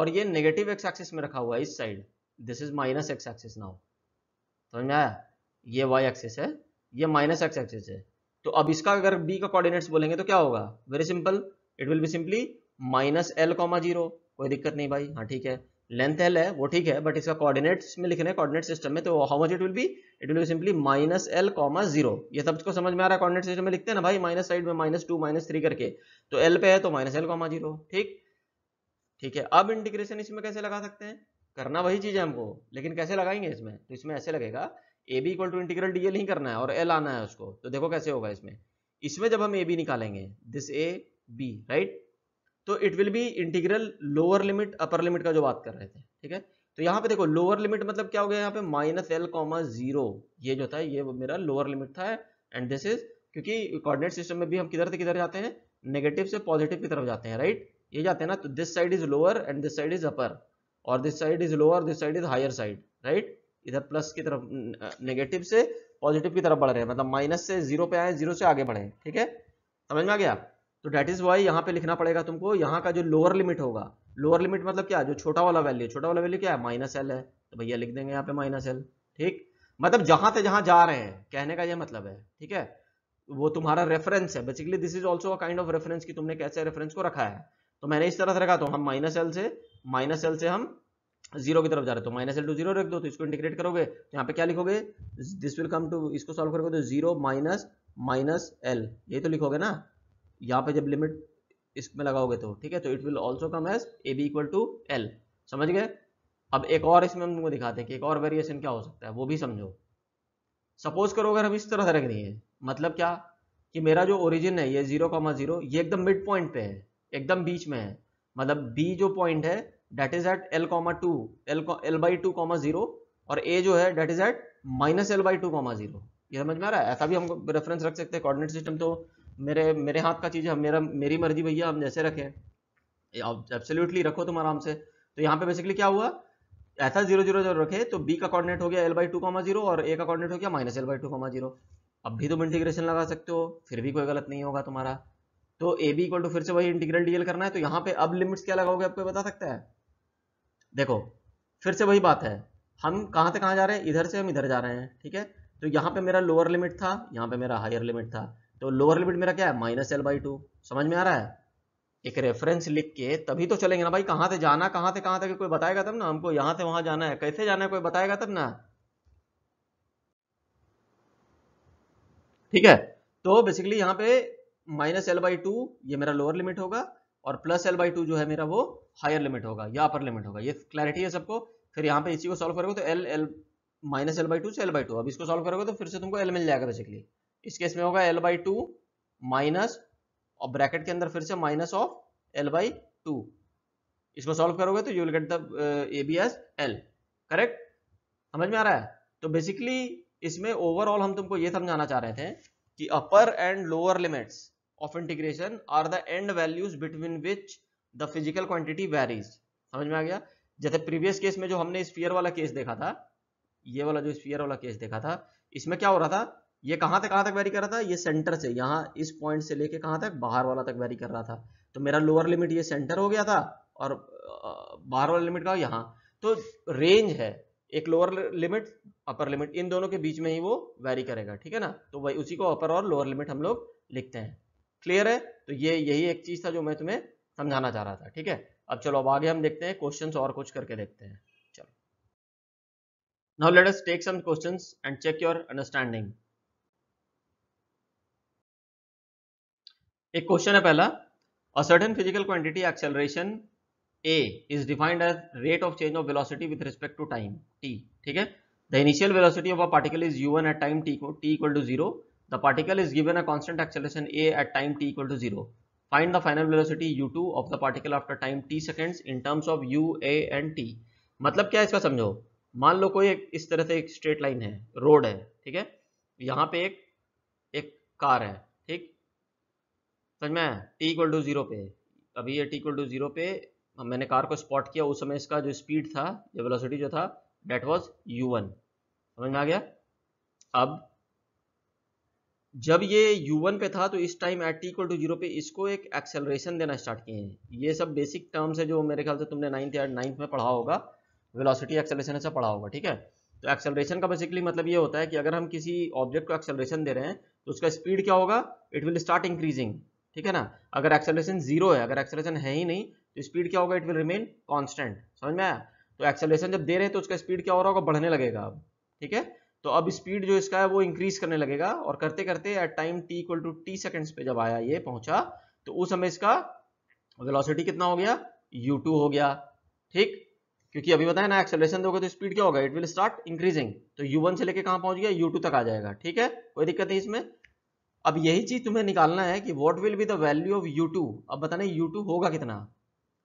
और ये नेगेटिव एक्स एक्सिस में रखा हुआ है इस side this is minus x axis now समझ में आया ये वाई एक्सिस है ये माइनस एक्स एक्सिस है तो अब इसका अगर बी का कोऑर्डिनेट्स बोलेंगे तो क्या होगा very simple it will be simply minus l comma zero कोई दिक्कत नहीं भाई हाँ ठीक है लेंथ एल है वो ठीक है बट इसका कोऑर्डिनेट्स में लिख कोऑर्डिनेट सिस्टम में तो how much it will be it will be simply minus l comma zero ये सब को समझ में आ रहा है कोऑर्डिनेट सिस्टम में लिखते हैं ना भाई माइनस साइड में माइनस टू माइनस थ्री करके तो एल पे है तो माइनस एल कॉमा जीरो ठीक ठीक है अब इंटीग्रेशन इसमें कैसे लगा सकते हैं करना वही चीज है हमको लेकिन कैसे लगाएंगे इसमें तो इसमें ऐसे लगेगा A B equal to integral d l ही करना है और एल आना है उसको तो देखो कैसे होगा इसमें इसमें जब हम ए बी निकालेंगे दिस ए बी राइट तो it will be integral lower limit upper limit का जो बात कर रहे थे ठीक है तो यहाँ पे देखो लोअर लिमिट मतलब क्या हो गया यहाँ पे माइनस एल कॉमा जीरो ये जो था ये मेरा लोअर लिमिट था एंड दिस इज क्योंकि कोऑर्डिनेट सिस्टम में भी हम किधर से किधर जाते हैं नेगेटिव से पॉजिटिव की तरफ जाते हैं राइट ये जाते हैं ना तो this side is lower end this side is upper और this side is lower this side is higher side right इधर प्लस की तरफ नेगेटिव से पॉजिटिव की तरफ बढ़ रहे हैं मतलब माइनस से जीरो पे आए जीरो से आगे बढ़े ठीक है समझ में आ गया तो डेट इज वाई यहाँ पे लिखना पड़ेगा तुमको यहाँ का जो लोअर लिमिट होगा लोअर लिमिट मतलब क्या जो छोटा वाला वैल्यू छोटा वाला वैल्यू क्या है माइनस एल है तो भैया लिख देंगे यहाँ पे माइनस एल ठीक मतलब जहां से जहां जा रहे हैं कहने का ये मतलब है ठीक है वो तुम्हारा रेफरेंस है basically this is also a kind of reference कि तुमने कैसे रेफरेंस को रखा है तो मैंने इस तरह से रखा तो हम माइनस एल से माइनस एल से हम जीरो की तरफ जा रहे तो माइनस एल टू जीरो रख दो तो इसको इंटीग्रेट करोगे तो यहाँ पे क्या लिखोगे दिस विल कम टू इसको सॉल्व करोगे तो जीरो माइनस माइनस एल ये तो लिखोगे ना यहाँ पे जब लिमिट इसमें लगाओगे तो ठीक है तो it will also come as A B equal to L समझ गए अब एक और इसमें हम तुमको दिखाते हैं कि एक और वेरिएशन क्या हो सकता है वो भी समझो सपोज करो अगर हम इस तरह से रख दिए मतलब क्या कि मेरा जो ओरिजिन है ये जीरो कॉमा जीरो ये एकदम मिड पॉइंट पे है एकदम बीच में है मतलब बी जो पॉइंट है that is at L comma two L L by two comma zero और ए जो है that is at minus L by two comma zero ये समझ में आ रहा है ऐसा भी हम रेफरेंस रख सकते हैं कोऑर्डिनेट सिस्टम तो मेरे मेरे हाथ का चीज़ है मेरा मेरी मर्जी भैया हम जैसे रखें एब्सोल्युटली रखो तुम आराम से तो यहाँ पे बेसिकली क्या हुआ ऐसा जीरो जीरो जब रखे तो बी का कॉर्डिनेट हो गया L by two comma zero और ए का कॉर्डिनेट हो गया minus L by two comma zero अब भी तुम इंटीग्रेशन लगा सकते हो फिर भी कोई गलत नहीं होगा तुम्हारा तो ए बी इक्वल टू फिर से वही इंटीग्रल डीएल करना है तो यहाँ पे अब लिमिट्स क्या लगाओगे आपको बता सकता है देखो फिर से वही बात है हम कहाँ से कहाँ जा रहे हैं इधर से हम इधर जा रहे हैं ठीक है तो यहाँ पे मेरा लोअर लिमिट था यहाँ पे मेरा हायर लिमिट था तो लोअर लिमिट मेरा क्या है माइनस एल बाई टू समझ में आ रहा है एक रेफरेंस लिख के तभी तो चलेंगे ना भाई कहाँ से जाना कहाँ से कहाँ तक कोई बताएगा तब ना हमको यहाँ से वहां जाना है कैसे जाना है कोई बताएगा तब ना ठीक है तो बेसिकली यहाँ पे माइनस एल बाई टू ये मेरा लोअर लिमिट होगा और प्लस एल बाई टू जो है मेरा वो हायर लिमिट होगा या अपर लिमिट होगा ये क्लैरिटी है सबको फिर यहाँ पे इसी को सॉल्व करोगे तो L L minus L by two से एल बाई टू अब इसको सॉल्व करोगे तो फिर से तुमको एल मिल जाएगा बेसिकली इस केस में होगा एल बाई टू माइनस और ब्रैकेट के अंदर फिर से minus of L by two इसको सॉल्व करोगे तो you will get the A B S L correct समझ में आ रहा है तो बेसिकली इसमें ओवरऑल हम तुमको ये समझाना चाह रहे थे कि upper end lower limits of integration are the end values between which the physical quantity varies समझ में आ गया जैसे प्रीवियस केस में जो हमने स्फीयर वाला केस देखा था ये वाला जो स्फीयर वाला केस देखा था इसमें क्या हो रहा था ये कहां तक कहां तक वेरी कर रहा था ये सेंटर से यहाँ इस पॉइंट से लेके कहां तक बाहर वाला तक वेरी कर रहा था तो मेरा लोअर लिमिट ये सेंटर हो गया था और बाहर वाला लिमिट का यहाँ तो रेंज है एक लोअर लिमिट अपर लिमिट इन दोनों के बीच में ही वो वेरी करेगा ठीक है ना तो वही उसी को अपर और लोअर लिमिट हम लोग लिखते हैं क्लियर है तो ये यही एक चीज था जो मैं तुम्हें समझाना चाह रहा था ठीक है अब चलो अब आगे हम देखते हैं क्वेश्चंस और कुछ करके देखते हैं चलो now let us take some questions and check your understanding एक क्वेश्चन है पहला a certain physical quantity acceleration A is defined as rate of change of velocity with respect to time T ठीक है the initial velocity of a particle is U N at time T को T equal to zero the particle is given a constant acceleration A at time T equal to zero find the final velocity U two of the particle after time T seconds in terms of U A and T मतलब क्या इसका समझो मान लो कोई एक इस तरह से एक स्ट्रेट लाइन है रोड है ठीक है यहाँ पे एक एक कार है समझ में टी इक्वल टू जीरो पे अभी ये टी इक्वल टू जीरो पे मैंने कार को स्पॉट किया उस समय इसका जो स्पीड था जो वेलोसिटी जो था डेट वॉज यू वन समझ में आ गया अब जब ये u1 पे था तो इस time at T equal to zero पे इसको एक एक्सेलरेशन देना स्टार्ट किए हैं ये सब बेसिक टर्म्स है जो मेरे ख्याल से तुमने नाइन्थ या नाइन्थ में पढ़ा होगा वेलोसिटी एक्सेलरेशन ऐसा पढ़ा होगा ठीक है तो एक्सेलरेशन का बेसिकली मतलब ये होता है कि अगर हम किसी ऑब्जेक्ट को एक्सेलरेशन दे रहे हैं तो उसका स्पीड क्या होगा इट विल स्टार्ट इंक्रीजिंग ठीक है ना अगर एक्सेलरेशन जीरो है अगर एक्सेलरेशन है ही नहीं तो स्पीड क्या होगा इट विल रिमेन कॉन्स्टेंट समझ में आया तो एक्सेलरेशन जब दे रहे तो उसका स्पीड क्या हो रहा होगा बढ़ने लगेगा अब ठीक है तो अब स्पीड जो इसका है वो इंक्रीज करने लगेगा और करते करते at time T equal to T seconds पे जब आया ये पहुंचा तो उस समय इसका वेलोसिटी कितना हो गया u2 हो गया ठीक क्योंकि अभी बताया ना एक्सेलरेशन दोगे तो स्पीड क्या होगा इट विल स्टार्ट इंक्रीजिंग तो u1 से लेके कहां पहुंच गया u2 तक आ जाएगा ठीक है कोई दिक्कत नहीं इसमें अब यही चीज तुम्हें निकालना है कि what will be the value of U two अब बताना यू टू होगा कितना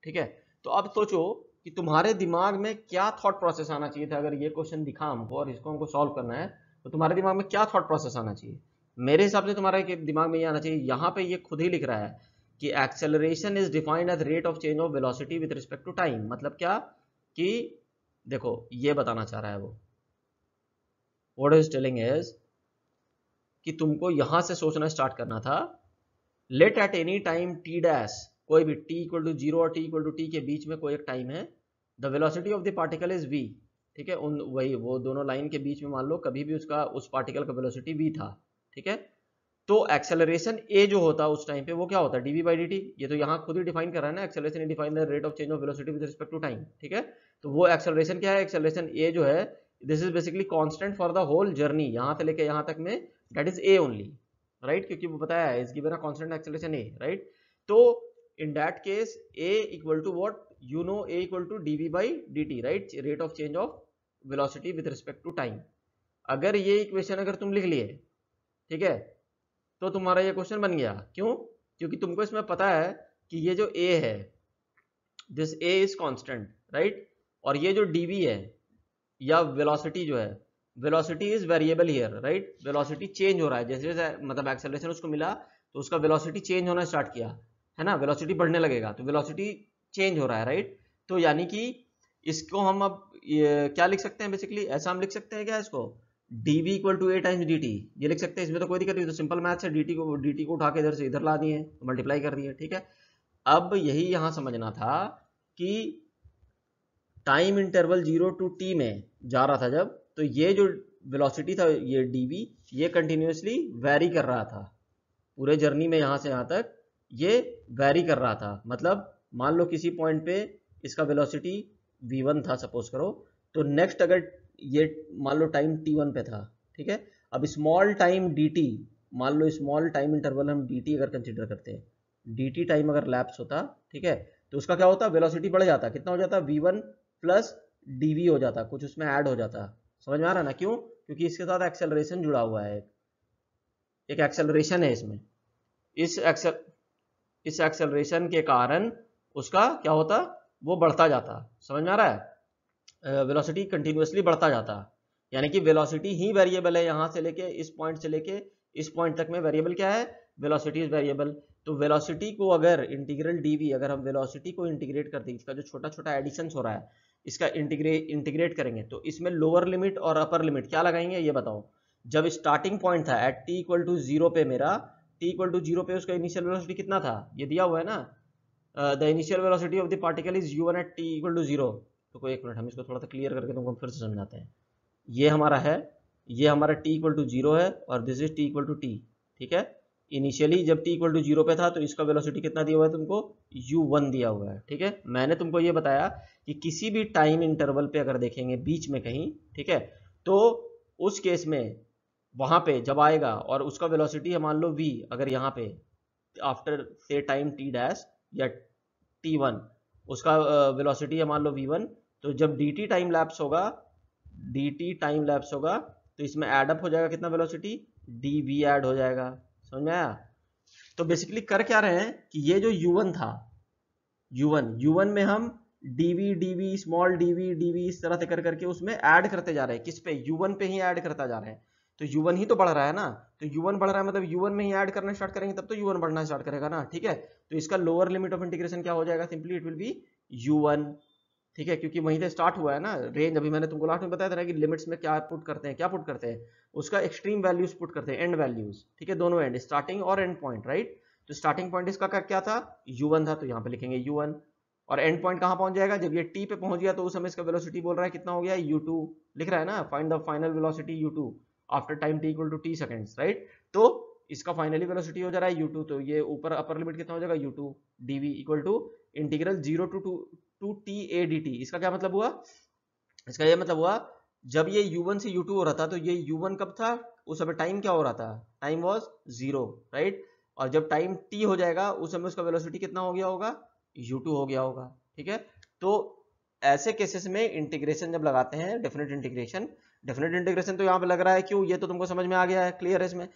ठीक है तो अब सोचो कि तुम्हारे दिमाग में क्या थॉट प्रोसेस आना चाहिए था अगर ये क्वेश्चन दिखा हमको और इसको हमको सॉल्व करना है तो तुम्हारे दिमाग में क्या थॉट प्रोसेस आना चाहिए मेरे हिसाब से तुम्हारे दिमाग में ये आना चाहिए यहाँ पे ये खुद ही लिख रहा है कि acceleration is defined as rate of change of velocity with respect to time मतलब क्या कि देखो ये बताना चाह रहा है वो वॉट इज टेलिंग इज कि तुमको यहां से सोचना स्टार्ट करना था let at any time T dash कोई भी टी इक्वल टू जीरो और टी इक्वल टू टी के बीच में कोई एक टाइम है the velocity of the particle is V ठीक है उन वही वो दोनों लाइन के बीच में मान लो कभी भी उसका उस पार्टिकल का वेलोसिटी वी था ठीक है तो एक्सेलरेशन ए जो होता है उस टाइम पे वो क्या होता है डीवी बाई डी ये तो यहाँ खुद ही डिफाइन कर रहा है ना acceleration define the rate of change of velocity with respect to time ठीक है तो वो एक्सेलरेशन क्या है एक्सेलरेशन ए जो है this is basically constant for the whole journey यहाँ से लेके यहाँ तक में that is A only right क्योंकि वो बताया है इसकी given constant constant A right तो in in that case a equal to what you know to D V by D T right rate of change of velocity with respect to time अगर ये equation अगर तुम लिख लिए ठीक है तो तुम्हारा ये क्वेश्चन बन गया क्यों क्योंकि तुमको इसमें पता है कि ये जो ए है this A is constant right और ये जो dv है या वेलोसिटी जो है velocity is variable here right velocity change हो रहा है जैसे जैसे मतलब एक्सेलरेशन उसको मिला तो उसका वेलोसिटी चेंज होना स्टार्ट किया है ना वेलोसिटी बढ़ने लगेगा तो वेलोसिटी चेंज हो रहा है राइट तो यानी कि इसको हम अब क्या लिख सकते हैं बेसिकली ऐसा हम लिख सकते हैं क्या इसको D V equal to A times D T ये लिख सकते हैं इसमें तो कोई दिक्कत नहीं तो सिंपल मैथ्स है डी टी को डी टी को उठा के इधर से इधर ला दिए मल्टीप्लाई कर दिए ठीक है अब यही यहां समझना था कि time interval zero to T में जा रहा था जब तो ये जो वेलोसिटी था ये डी ये कंटिन्यूसली वेरी कर रहा था पूरे जर्नी में यहाँ से यहाँ तक ये वेरी कर रहा था मतलब मान लो किसी पॉइंट पे इसका वेलोसिटी v1 था सपोज करो तो नेक्स्ट अगर ये मान लो टाइम t1 पे था ठीक है अब स्मॉल टाइम dt मान लो स्मॉल टाइम इंटरवल हम dt अगर कंसिडर करते हैं dt टाइम अगर लैप्स होता ठीक है तो उसका क्या होता वेलोसिटी बढ़ जाता कितना हो जाता v1 प्लस dv हो जाता कुछ उसमें ऐड हो जाता समझ में आ रहा ना क्यों क्योंकि इसके साथ एक्सेलरेशन जुड़ा हुआ है एक एक्सेलरेशन है इसमें इस एक्सेल इस एक्सेलरेशन के कारण उसका क्या होता वो बढ़ता जाता समझ में आ रहा है वेलोसिटी कंटिन्यूसली बढ़ता जाता यानी कि वेलोसिटी ही वेरिएबल है यहाँ से लेके इस पॉइंट से लेके इस पॉइंट तक में वेरिएबल क्या है वेलोसिटी इज वेरिएबल तो वेलोसिटी को अगर इंटीग्रल डीवी अगर हम वेलोसिटी को इंटीग्रेट कर दें इसका जो छोटा छोटा एडिशन हो रहा है इसका इंटीग्रे इंटीग्रेट करेंगे तो इसमें लोअर लिमिट और अपर लिमिट क्या लगाएंगे ये बताओ जब स्टार्टिंग पॉइंट था at T equal to zero पे मेरा टी इक्वल टू जीरो पे उसका इनिशियल वेलोसिटी कितना था ये दिया हुआ है ना the initial velocity of the particle is U one at T equal to zero तो कोई एक मिनट हम इसको थोड़ा सा क्लियर करके तुमको फिर से समझाते हैं ये हमारा है ये हमारा टी इक्वल टू जीरो है और this is T equal to T ठीक है इनिशियली जब टी इक्वल टू जीरो पे था तो इसका वेलोसिटी कितना दिया हुआ है तुमको यू वन दिया हुआ है ठीक है मैंने तुमको ये बताया कि किसी भी टाइम इंटरवल पे अगर देखेंगे बीच में कहीं ठीक है तो उस केस में वहां पे जब आएगा और उसका वेलोसिटी है मान लो वी अगर यहाँ पे आफ्टर से टाइम टी डैश या टी वन उसका वेलोसिटी है मान लो वी वन तो जब डी टी टाइम लैप्स होगा डी टी टाइम लैप्स होगा तो इसमें एडअप हो जाएगा कितना वेलोसिटी डी वी एड हो जाएगा समझ में आया तो बेसिकली कर क्या रहे हैं कि ये जो U1 था U1 U1 में हम DV dv small DV DV इस तरह से कर करके उसमें ऐड करते जा रहे हैं किस पे U1 पे ही ऐड करता जा रहे हैं तो U1 ही तो बढ़ रहा है ना तो U1 बढ़ रहा है मतलब U1 में ही ऐड करना स्टार्ट करेंगे तब तो U1 बढ़ना स्टार्ट करेगा ना ठीक है तो इसका लोअर लिमिट ऑफ इंटीग्रेशन क्या हो जाएगा simply it will be U ठीक है क्योंकि वहीं से स्टार्ट हुआ है ना रेंज अभी मैंने तुमको लास्ट में बताया था ना कि लिमिट्स में क्या पुट करते हैं क्या पुट करते हैं उसका एक्सट्रीम वैल्यूज पुट करते हैं एंड वैल्यूज ठीक है दोनों एंड स्टार्टिंग और एंड पॉइंट राइट तो स्टार्टिंग पॉइंट इसका क्या था यू था तो यहाँ पे लिखेंगे यू और एंड पॉइंट कहाँ पहुंच जाएगा जब ये टी पे पहुंच गया तो उस समय इसका वेलोसिटी बोल रहा है कितना हो गया यू टू लिख रहा है ना find the final velocity U two after time T equal to T seconds right तो इसका फाइनली वेलोसिटी हो जा रहा है यू टू तो ये ऊपर अपर लिमिट कितना हो जाएगा U two D V equal to integral zero to to to T A D T इसका क्या मतलब हुआ इसका यह मतलब हुआ जब ये u1 से u2 हो रहा था तो ये u1 कब था उस समय टाइम क्या हो रहा था टाइम वॉज जीरो राइट और जब टाइम t हो जाएगा उस समय उसका वेलोसिटी कितना हो गया होगा u2 हो गया होगा ठीक है तो ऐसे केसेस में इंटीग्रेशन जब लगाते हैं डेफिनेट इंटीग्रेशन डेफिनेट इंटीग्रेशन तो यहाँ पे लग रहा है क्यों ये तो तुमको समझ में आ गया है क्लियर है इसमें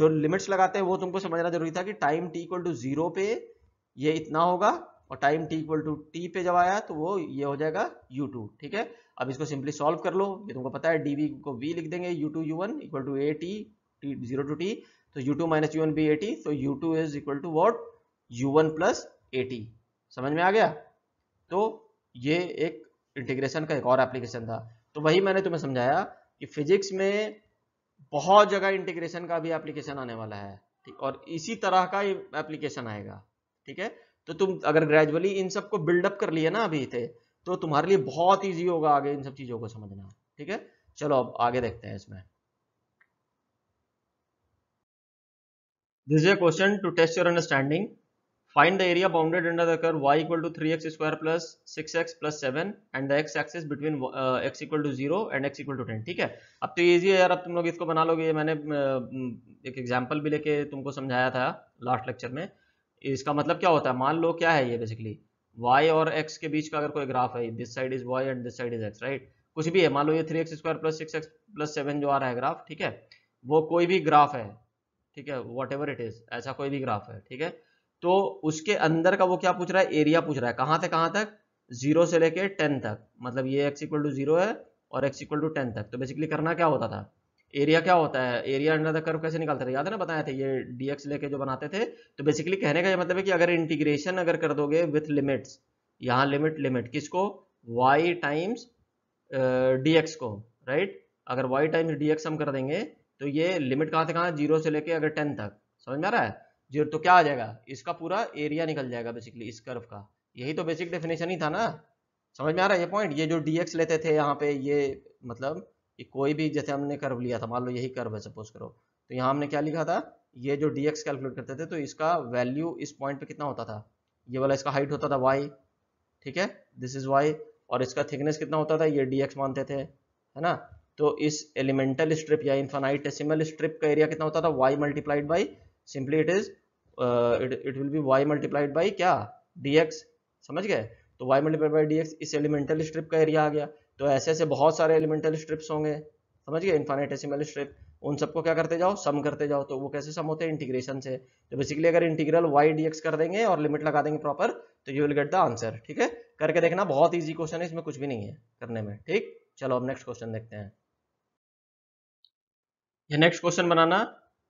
जो लिमिट्स लगाते हैं वो तुमको समझना जरूरी था कि time T equal to zero पे ये इतना होगा और time T equal to T पे जब आया तो वो ये हो जाएगा यू टू ठीक है अब इसको सिंपली सॉल्व कर लो ये तुमको पता है डी वी को वी लिख देंगे U two U one equal to A T T zero to T तो U two minus U one be A T तो U two is equal to what U one plus A T समझ में आ गया तो ये एक integration का एक और एप्लीकेशन था तो वही मैंने तुम्हें समझाया कि फिजिक्स में बहुत जगह इंटीग्रेशन का भी एप्लीकेशन आने वाला है और इसी तरह का एप्लीकेशन आएगा ठीक है तो तुम अगर ग्रेजुअली इन सबको बिल्डअप कर लिया ना अभी थे तो तुम्हारे लिए बहुत ईजी होगा आगे इन सब चीजों को समझना ठीक है चलो अब आगे देखते हैं इसमें this a question to test your understanding find the area bounded under the Y equal to three X square plus six X plus seven and the X axis between X equal to zero and x equal to ten ठीक है अब तो easy है यार अब तुम लोग इसको बना लोगे मैंने एक एग्जाम्पल भी लेके तुमको समझाया था लास्ट लेक्चर में इसका मतलब क्या होता है मान लो क्या है ये बेसिकली वाई और एक्स के बीच का अगर कोई ग्राफ है this side is Y and this side is X right कुछ भी है मान लो ये three X square plus six X plus seven जो आ रहा है ग्राफ ठीक है वो कोई भी ग्राफ है ठीक है वॉट एवर इट इज ऐसा कोई भी ग्राफ है ठीक है तो उसके अंदर का वो क्या पूछ रहा है एरिया पूछ रहा है कहाँ से कहाँ तक जीरो से लेके टेन तक मतलब ये एक्स इक्वल टू जीरो है और एक्स इक्वल टू टेन तक तो बेसिकली करना क्या होता था एरिया क्या होता है एरिया अंडर द कर्व कैसे निकालते थे याद है ना बताया था ये डीएक्स लेके जो बनाते थे तो बेसिकली कहने का ये मतलब है कि अगर इंटीग्रेशन अगर कर दोगे विथ लिमिट्स यहाँ लिमिट लिमिट किसको वाई टाइम्स डीएक्स को राइट अगर वाई टाइम्स डीएक्स हम कर देंगे तो ये लिमिट कहाँ से कहाँ जीरो से लेके अगर टेन तक समझ में आ रहा है जीरो तो क्या आ जाएगा इसका पूरा एरिया निकल जाएगा बेसिकली इस कर्व का यही तो बेसिक डेफिनेशन ही था ना समझ में आ रहा है ये पॉइंट ये जो डीएक्स लेते थे यहाँ पे ये मतलब कि कोई भी जैसे हमने कर्व लिया था मान लो यही कर्व है सपोज करो तो यहाँ हमने क्या लिखा था ये जो डी एक्स कैलकुलेट करते थे तो इसका वैल्यू इस पॉइंट पे कितना होता था ये वाला इसका हाइट होता था वाई ठीक है दिस इज वाई और इसका थिकनेस कितना होता था ये डी एक्स मानते थे है ना तो इस एलिमेंटल स्ट्रिप या इन्फानाइटेसिमल स्ट्रिप का एरिया कितना होता था Y multiplied by simply it is it will be Y multiplied by क्या डी एक्स समझ गए तो Y multiplied by D X इस एलिमेंटल स्ट्रिप का एरिया आ गया तो ऐसे ऐसे बहुत सारे एलिमेंटल स्ट्रिप्स होंगे समझ गए इन्फानेटेसिमल स्ट्रिप उन सबको क्या करते जाओ सम करते जाओ तो वो कैसे सम होते हैं इंटीग्रेशन से तो बेसिकली अगर इंटीग्रल वाई डी कर देंगे और लिमिट लगा देंगे प्रॉपर तो you will get the answer ठीक है करके देखना बहुत ईजी क्वेश्चन है इसमें कुछ भी नहीं है करने में ठीक चलो अब नेक्स्ट क्वेश्चन देखते हैं ये नेक्स्ट क्वेश्चन बनाना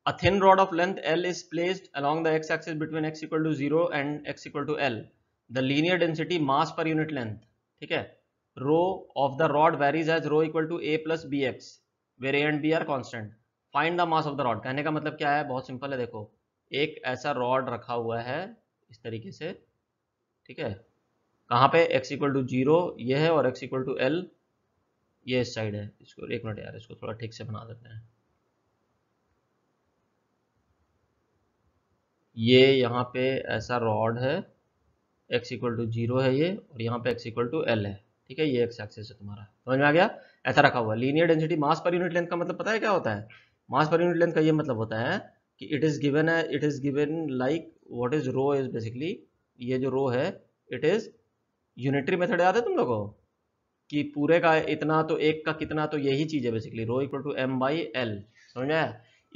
a thin rod of length l is placed along the X axis between x equal to 0 and x equal l the linear density mass पर यूनिट लेंथ ठीक है rho of the rod varies as rho equal to A plus B X where A and B are constant find the mass of the rod कहने का मतलब क्या है बहुत simple है देखो एक ऐसा रॉड रखा हुआ है इस तरीके से ठीक है कहाँ पे x इक्वल टू जीरो ये है और x इक्वल टू एल ये इस साइड है इसको एक मिनट यार इसको थोड़ा ठीक से बना देते हैं ये यहाँ पे ऐसा रॉड है x इक्वल टू जीरो है ये और यहाँ पे x इक्वल टू एल है ठीक है ये एक्स एक्सेस है तुम्हारा समझ में आ गया ऐसा रखा हुआ लीनियर डेंसिटी मास पर यूनिट लेंथ का मतलब पता है क्या होता है मास पर यूनिट लेंथ का ये मतलब होता है कि इट इज़ गिवन है it is given like what is rho is basically ये जो रो है इट इज़ यूनिटरी मेथड याद है तुम लोगों कि पूरे का इतना तो एक का कितना तो यही चीज़ है basically rho equal to M by L समझ आया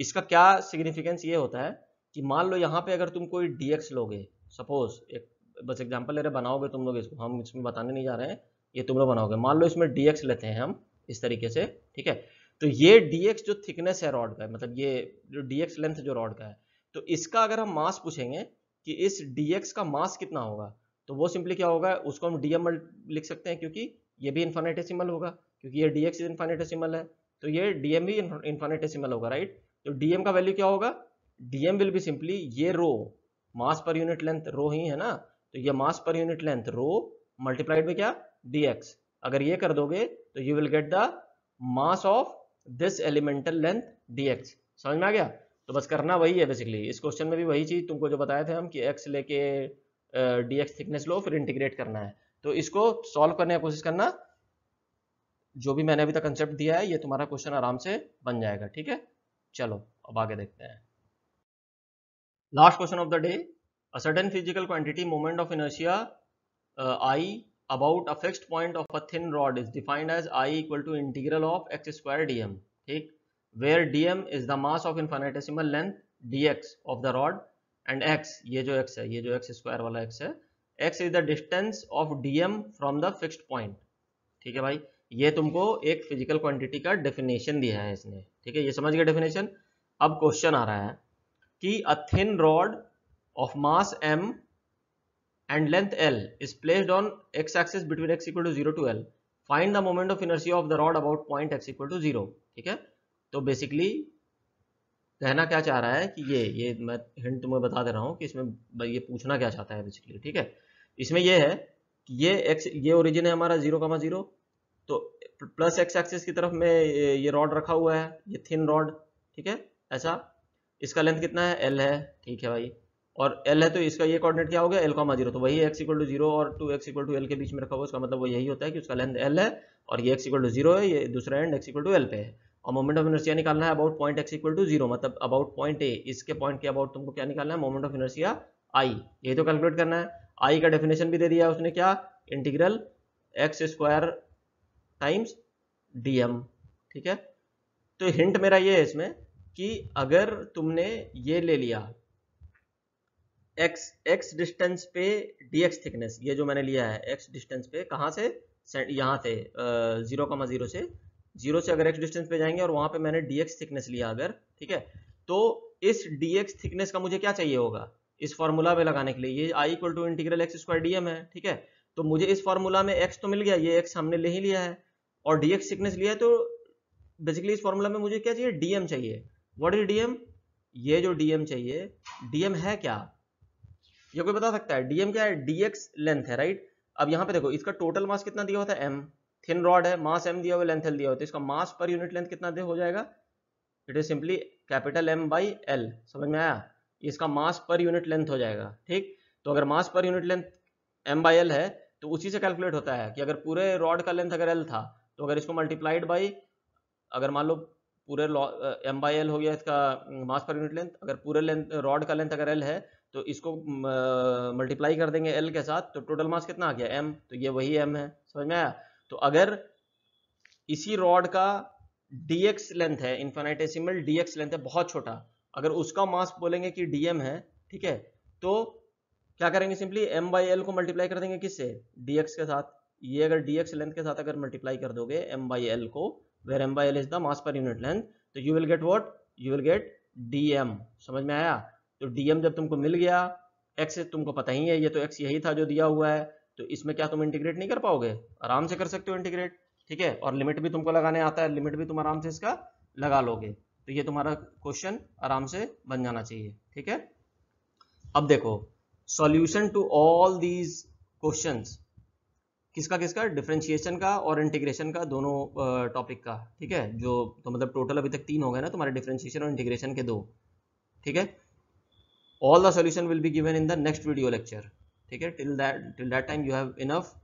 इसका क्या सिग्निफिकेंस ये होता है कि मान लो यहाँ पे अगर तुम कोई डीएक्स लोगे सपोज एक बस एग्जाम्पल ले रहे बनाओगे तुम लोग इसको हम इसमें बताने नहीं जा रहे हैं ये तुम लोग बनाओगे मान लो इसमें डीएक्स लेते हैं हम इस तरीके से ठीक है तो ये डीएक्स जो थिकनेस है रॉड का मतलब ये जो डीएक्स लेंथ जो रॉड का है तो इसका अगर हम मास पूछेंगे कि इस डीएक्स का मास कितना होगा तो वो सिंपली क्या होगा उसको हम डीएम लिख सकते हैं क्योंकि ये भी इन्फानेटेसिमल होगा क्योंकि ये डीएक्स इन्फानेटेसिमल है तो ये डीएम भी इन्फानेटेसिमल होगा राइट तो डीएम का वैल्यू क्या होगा डीएम विल भी सिंपली ये रो मास पर यूनिट लेंथ रो ही है ना तो ये मास पर यूनिट लेंथ रो मल्टीप्लाइड में क्या dx अगर ये कर दोगे तो you will get the mass of this elemental length dx समझ में आ गया तो बस करना वही है बेसिकली इस क्वेश्चन में भी वही चीज तुमको जो बताए थे हम कि एक्स लेके dx थिकनेस लो फिर इंटीग्रेट करना है तो इसको सॉल्व करने की कोशिश करना जो भी मैंने अभी तक कंसेप्ट दिया है ये तुम्हारा क्वेश्चन आराम से बन जाएगा ठीक है चलो अब आगे देखते हैं last question of the day a certain physical quantity moment of inertia I about a fix point of a thin rod is defined as I equal to integral of X square D M ठीक where D M is the mass of infinitesimal length D X of the rod and X ये जो X है ये जो X square वाला X है X is the distance of D M from the fix point ठीक है भाई ये तुमको एक फिजिकल क्वांटिटी का डेफिनेशन दिया है इसने ठीक है ये समझ गया डेफिनेशन अब क्वेश्चन आ रहा है कि a thin rod of mass M and length L is placed on x-axis between x equal to 0 to L. Find the moment of inertia of the rod about point x equal to 0. ठीक है तो basically कहना क्या चाह रहा है कि ये ये मैं हिंट तुम्हें बता दे रहा हूँ कि इसमें ये पूछना क्या चाहता है बेसिकली ठीक है इसमें ये है कि ये एक्स ये ओरिजिन है हमारा जीरो कमा जीरो तो प्लस एक्स एक्सिस की तरफ में ये रॉड रखा हुआ है ये थिन रॉड ठीक है ऐसा इसका लेंथ कितना है एल है ठीक है भाई और एल है तो इसका ये कॉर्डिनेट क्या हो गया एल कॉमा जीरो तो वही एक्स इक्वल टू जीरो और to x equal to L के बीच में रखा हुआ उसका मतलब वो यही होता है कि उसका लेंथ एल है और ये एक्स इक्वल टू जीरो है ये दूसरा and x equal to L पे है और मोमेंट ऑफ इनर्सिया निकालना है about point x equal to zero मतलब अबाउट पॉइंट ए इसके पॉइंट के अबाउट तुमको क्या निकालना है मोमेंट ऑफ इनर्सिया आई यही तो कैलकुलेट करना है आई का डेफिनेशन भी दे दिया उसने क्या integral x square times d ठीक है तो हिंट मेरा ये है इसमें कि अगर तुमने ये ले लिया एक्स एक्स डिस्टेंस पे डी एक्स थिकनेस ये जो मैंने लिया है एक्स डिस्टेंस पे कहाँ से यहाँ से जीरो कमा जीरो से जीरो से अगर एक्स डिस्टेंस पे जाएंगे और वहाँ पे मैंने डी एक्स थिकनेस लिया अगर ठीक है तो इस डी एक्स थिकनेस का मुझे क्या चाहिए होगा इस फॉर्मूला में लगाने के लिए ये I equal to integral x square d है ठीक है तो मुझे इस फॉर्मूला में एक्स तो मिल गया ये एक्स हमने ले ही लिया है और डी एक्स थिकनेस लिया है तो बेसिकली इस फॉर्मूला में मुझे क्या चाहिए डीएम चाहिए वॉट इज डीएम ये जो डीएम चाहिए डीएम है क्या ये कोई बता सकता है डीएम क्या है डीएक्स लेंथ है राइट अब यहाँ पे देखो इसका टोटल मास कितना दिया होता है एम थिन रॉड है मास एम दिया हुआ लेंथ एल दिया होता है इसका मास पर यूनिट लेंथ कितना दे हो जाएगा it is simply capital M by L समझ में आया इसका मास पर यूनिट लेंथ हो जाएगा ठीक तो अगर मास पर unit length M by L है तो उसी से कैलकुलेट होता है कि अगर पूरे रॉड का लेंथ अगर एल था तो अगर इसको मल्टीप्लाइड बाई अगर मान लो पूरे एम बाई एल हो गया इसका मास पर यूनिट लेंथ अगर पूरे रॉड का लेंथ अगर एल है तो इसको मल्टीप्लाई कर देंगे एल के साथ तो टोटल मास कितना आ गया एम तो ये वही एम है समझ में आया तो अगर इसी रॉड का डीएक्स लेंथ है इन्फाइनाइटेसिमल डीएक्स लेंथ है बहुत छोटा अगर उसका मास बोलेंगे कि डीएम है ठीक है तो क्या करेंगे सिंपली एम बाई एल को मल्टीप्लाई कर देंगे किससे डीएक्स के साथ ये अगर डीएक्स लेंथ के साथ अगर मल्टीप्लाई कर दोगे एम बाई एल को where M by L is the mass पर यूनिट लेंथ तो you will get what you will get dm समझ में आया तो डीएम जब तुमको मिल गया एक्स तुमको पता ही है ये तो एक्स यही था जो दिया हुआ है तो इसमें क्या तुम इंटीग्रेट नहीं कर पाओगे आराम से कर सकते हो इंटीग्रेट ठीक है और लिमिट भी तुमको लगाने आता है लिमिट भी तुम आराम से इसका लगा लोगे तो ये तुम्हारा क्वेश्चन आराम से बन जाना चाहिए ठीक है अब देखो solution to all these question किसका किसका डिफ्रेंशिएशन का और इंटीग्रेशन का दोनों टॉपिक का ठीक है जो तो मतलब टोटल अभी तक तीन हो गए ना तुम्हारे डिफ्रेंशिएशन और इंटीग्रेशन के दो ठीक है all the solution will be given in the next video lecture take care till that till that time you have enough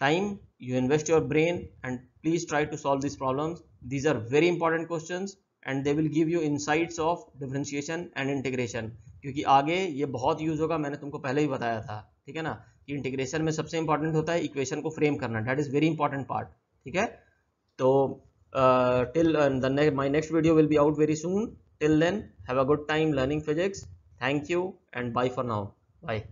time you invest your brain and please try to solve these problems these are very important questions and they will give you insights of differentiation and integration क्योंकि आगे ये बहुत use होगा मैंने तुमको पहले ही बताया था ठीक है ना कि इंटीग्रेशन में सबसे इंपॉर्टेंट होता है इक्वेशन को फ्रेम करना that is very important part ठीक है तो till my next video will be out very soon till then have a good time learning physics Thank you and bye for now. Bye.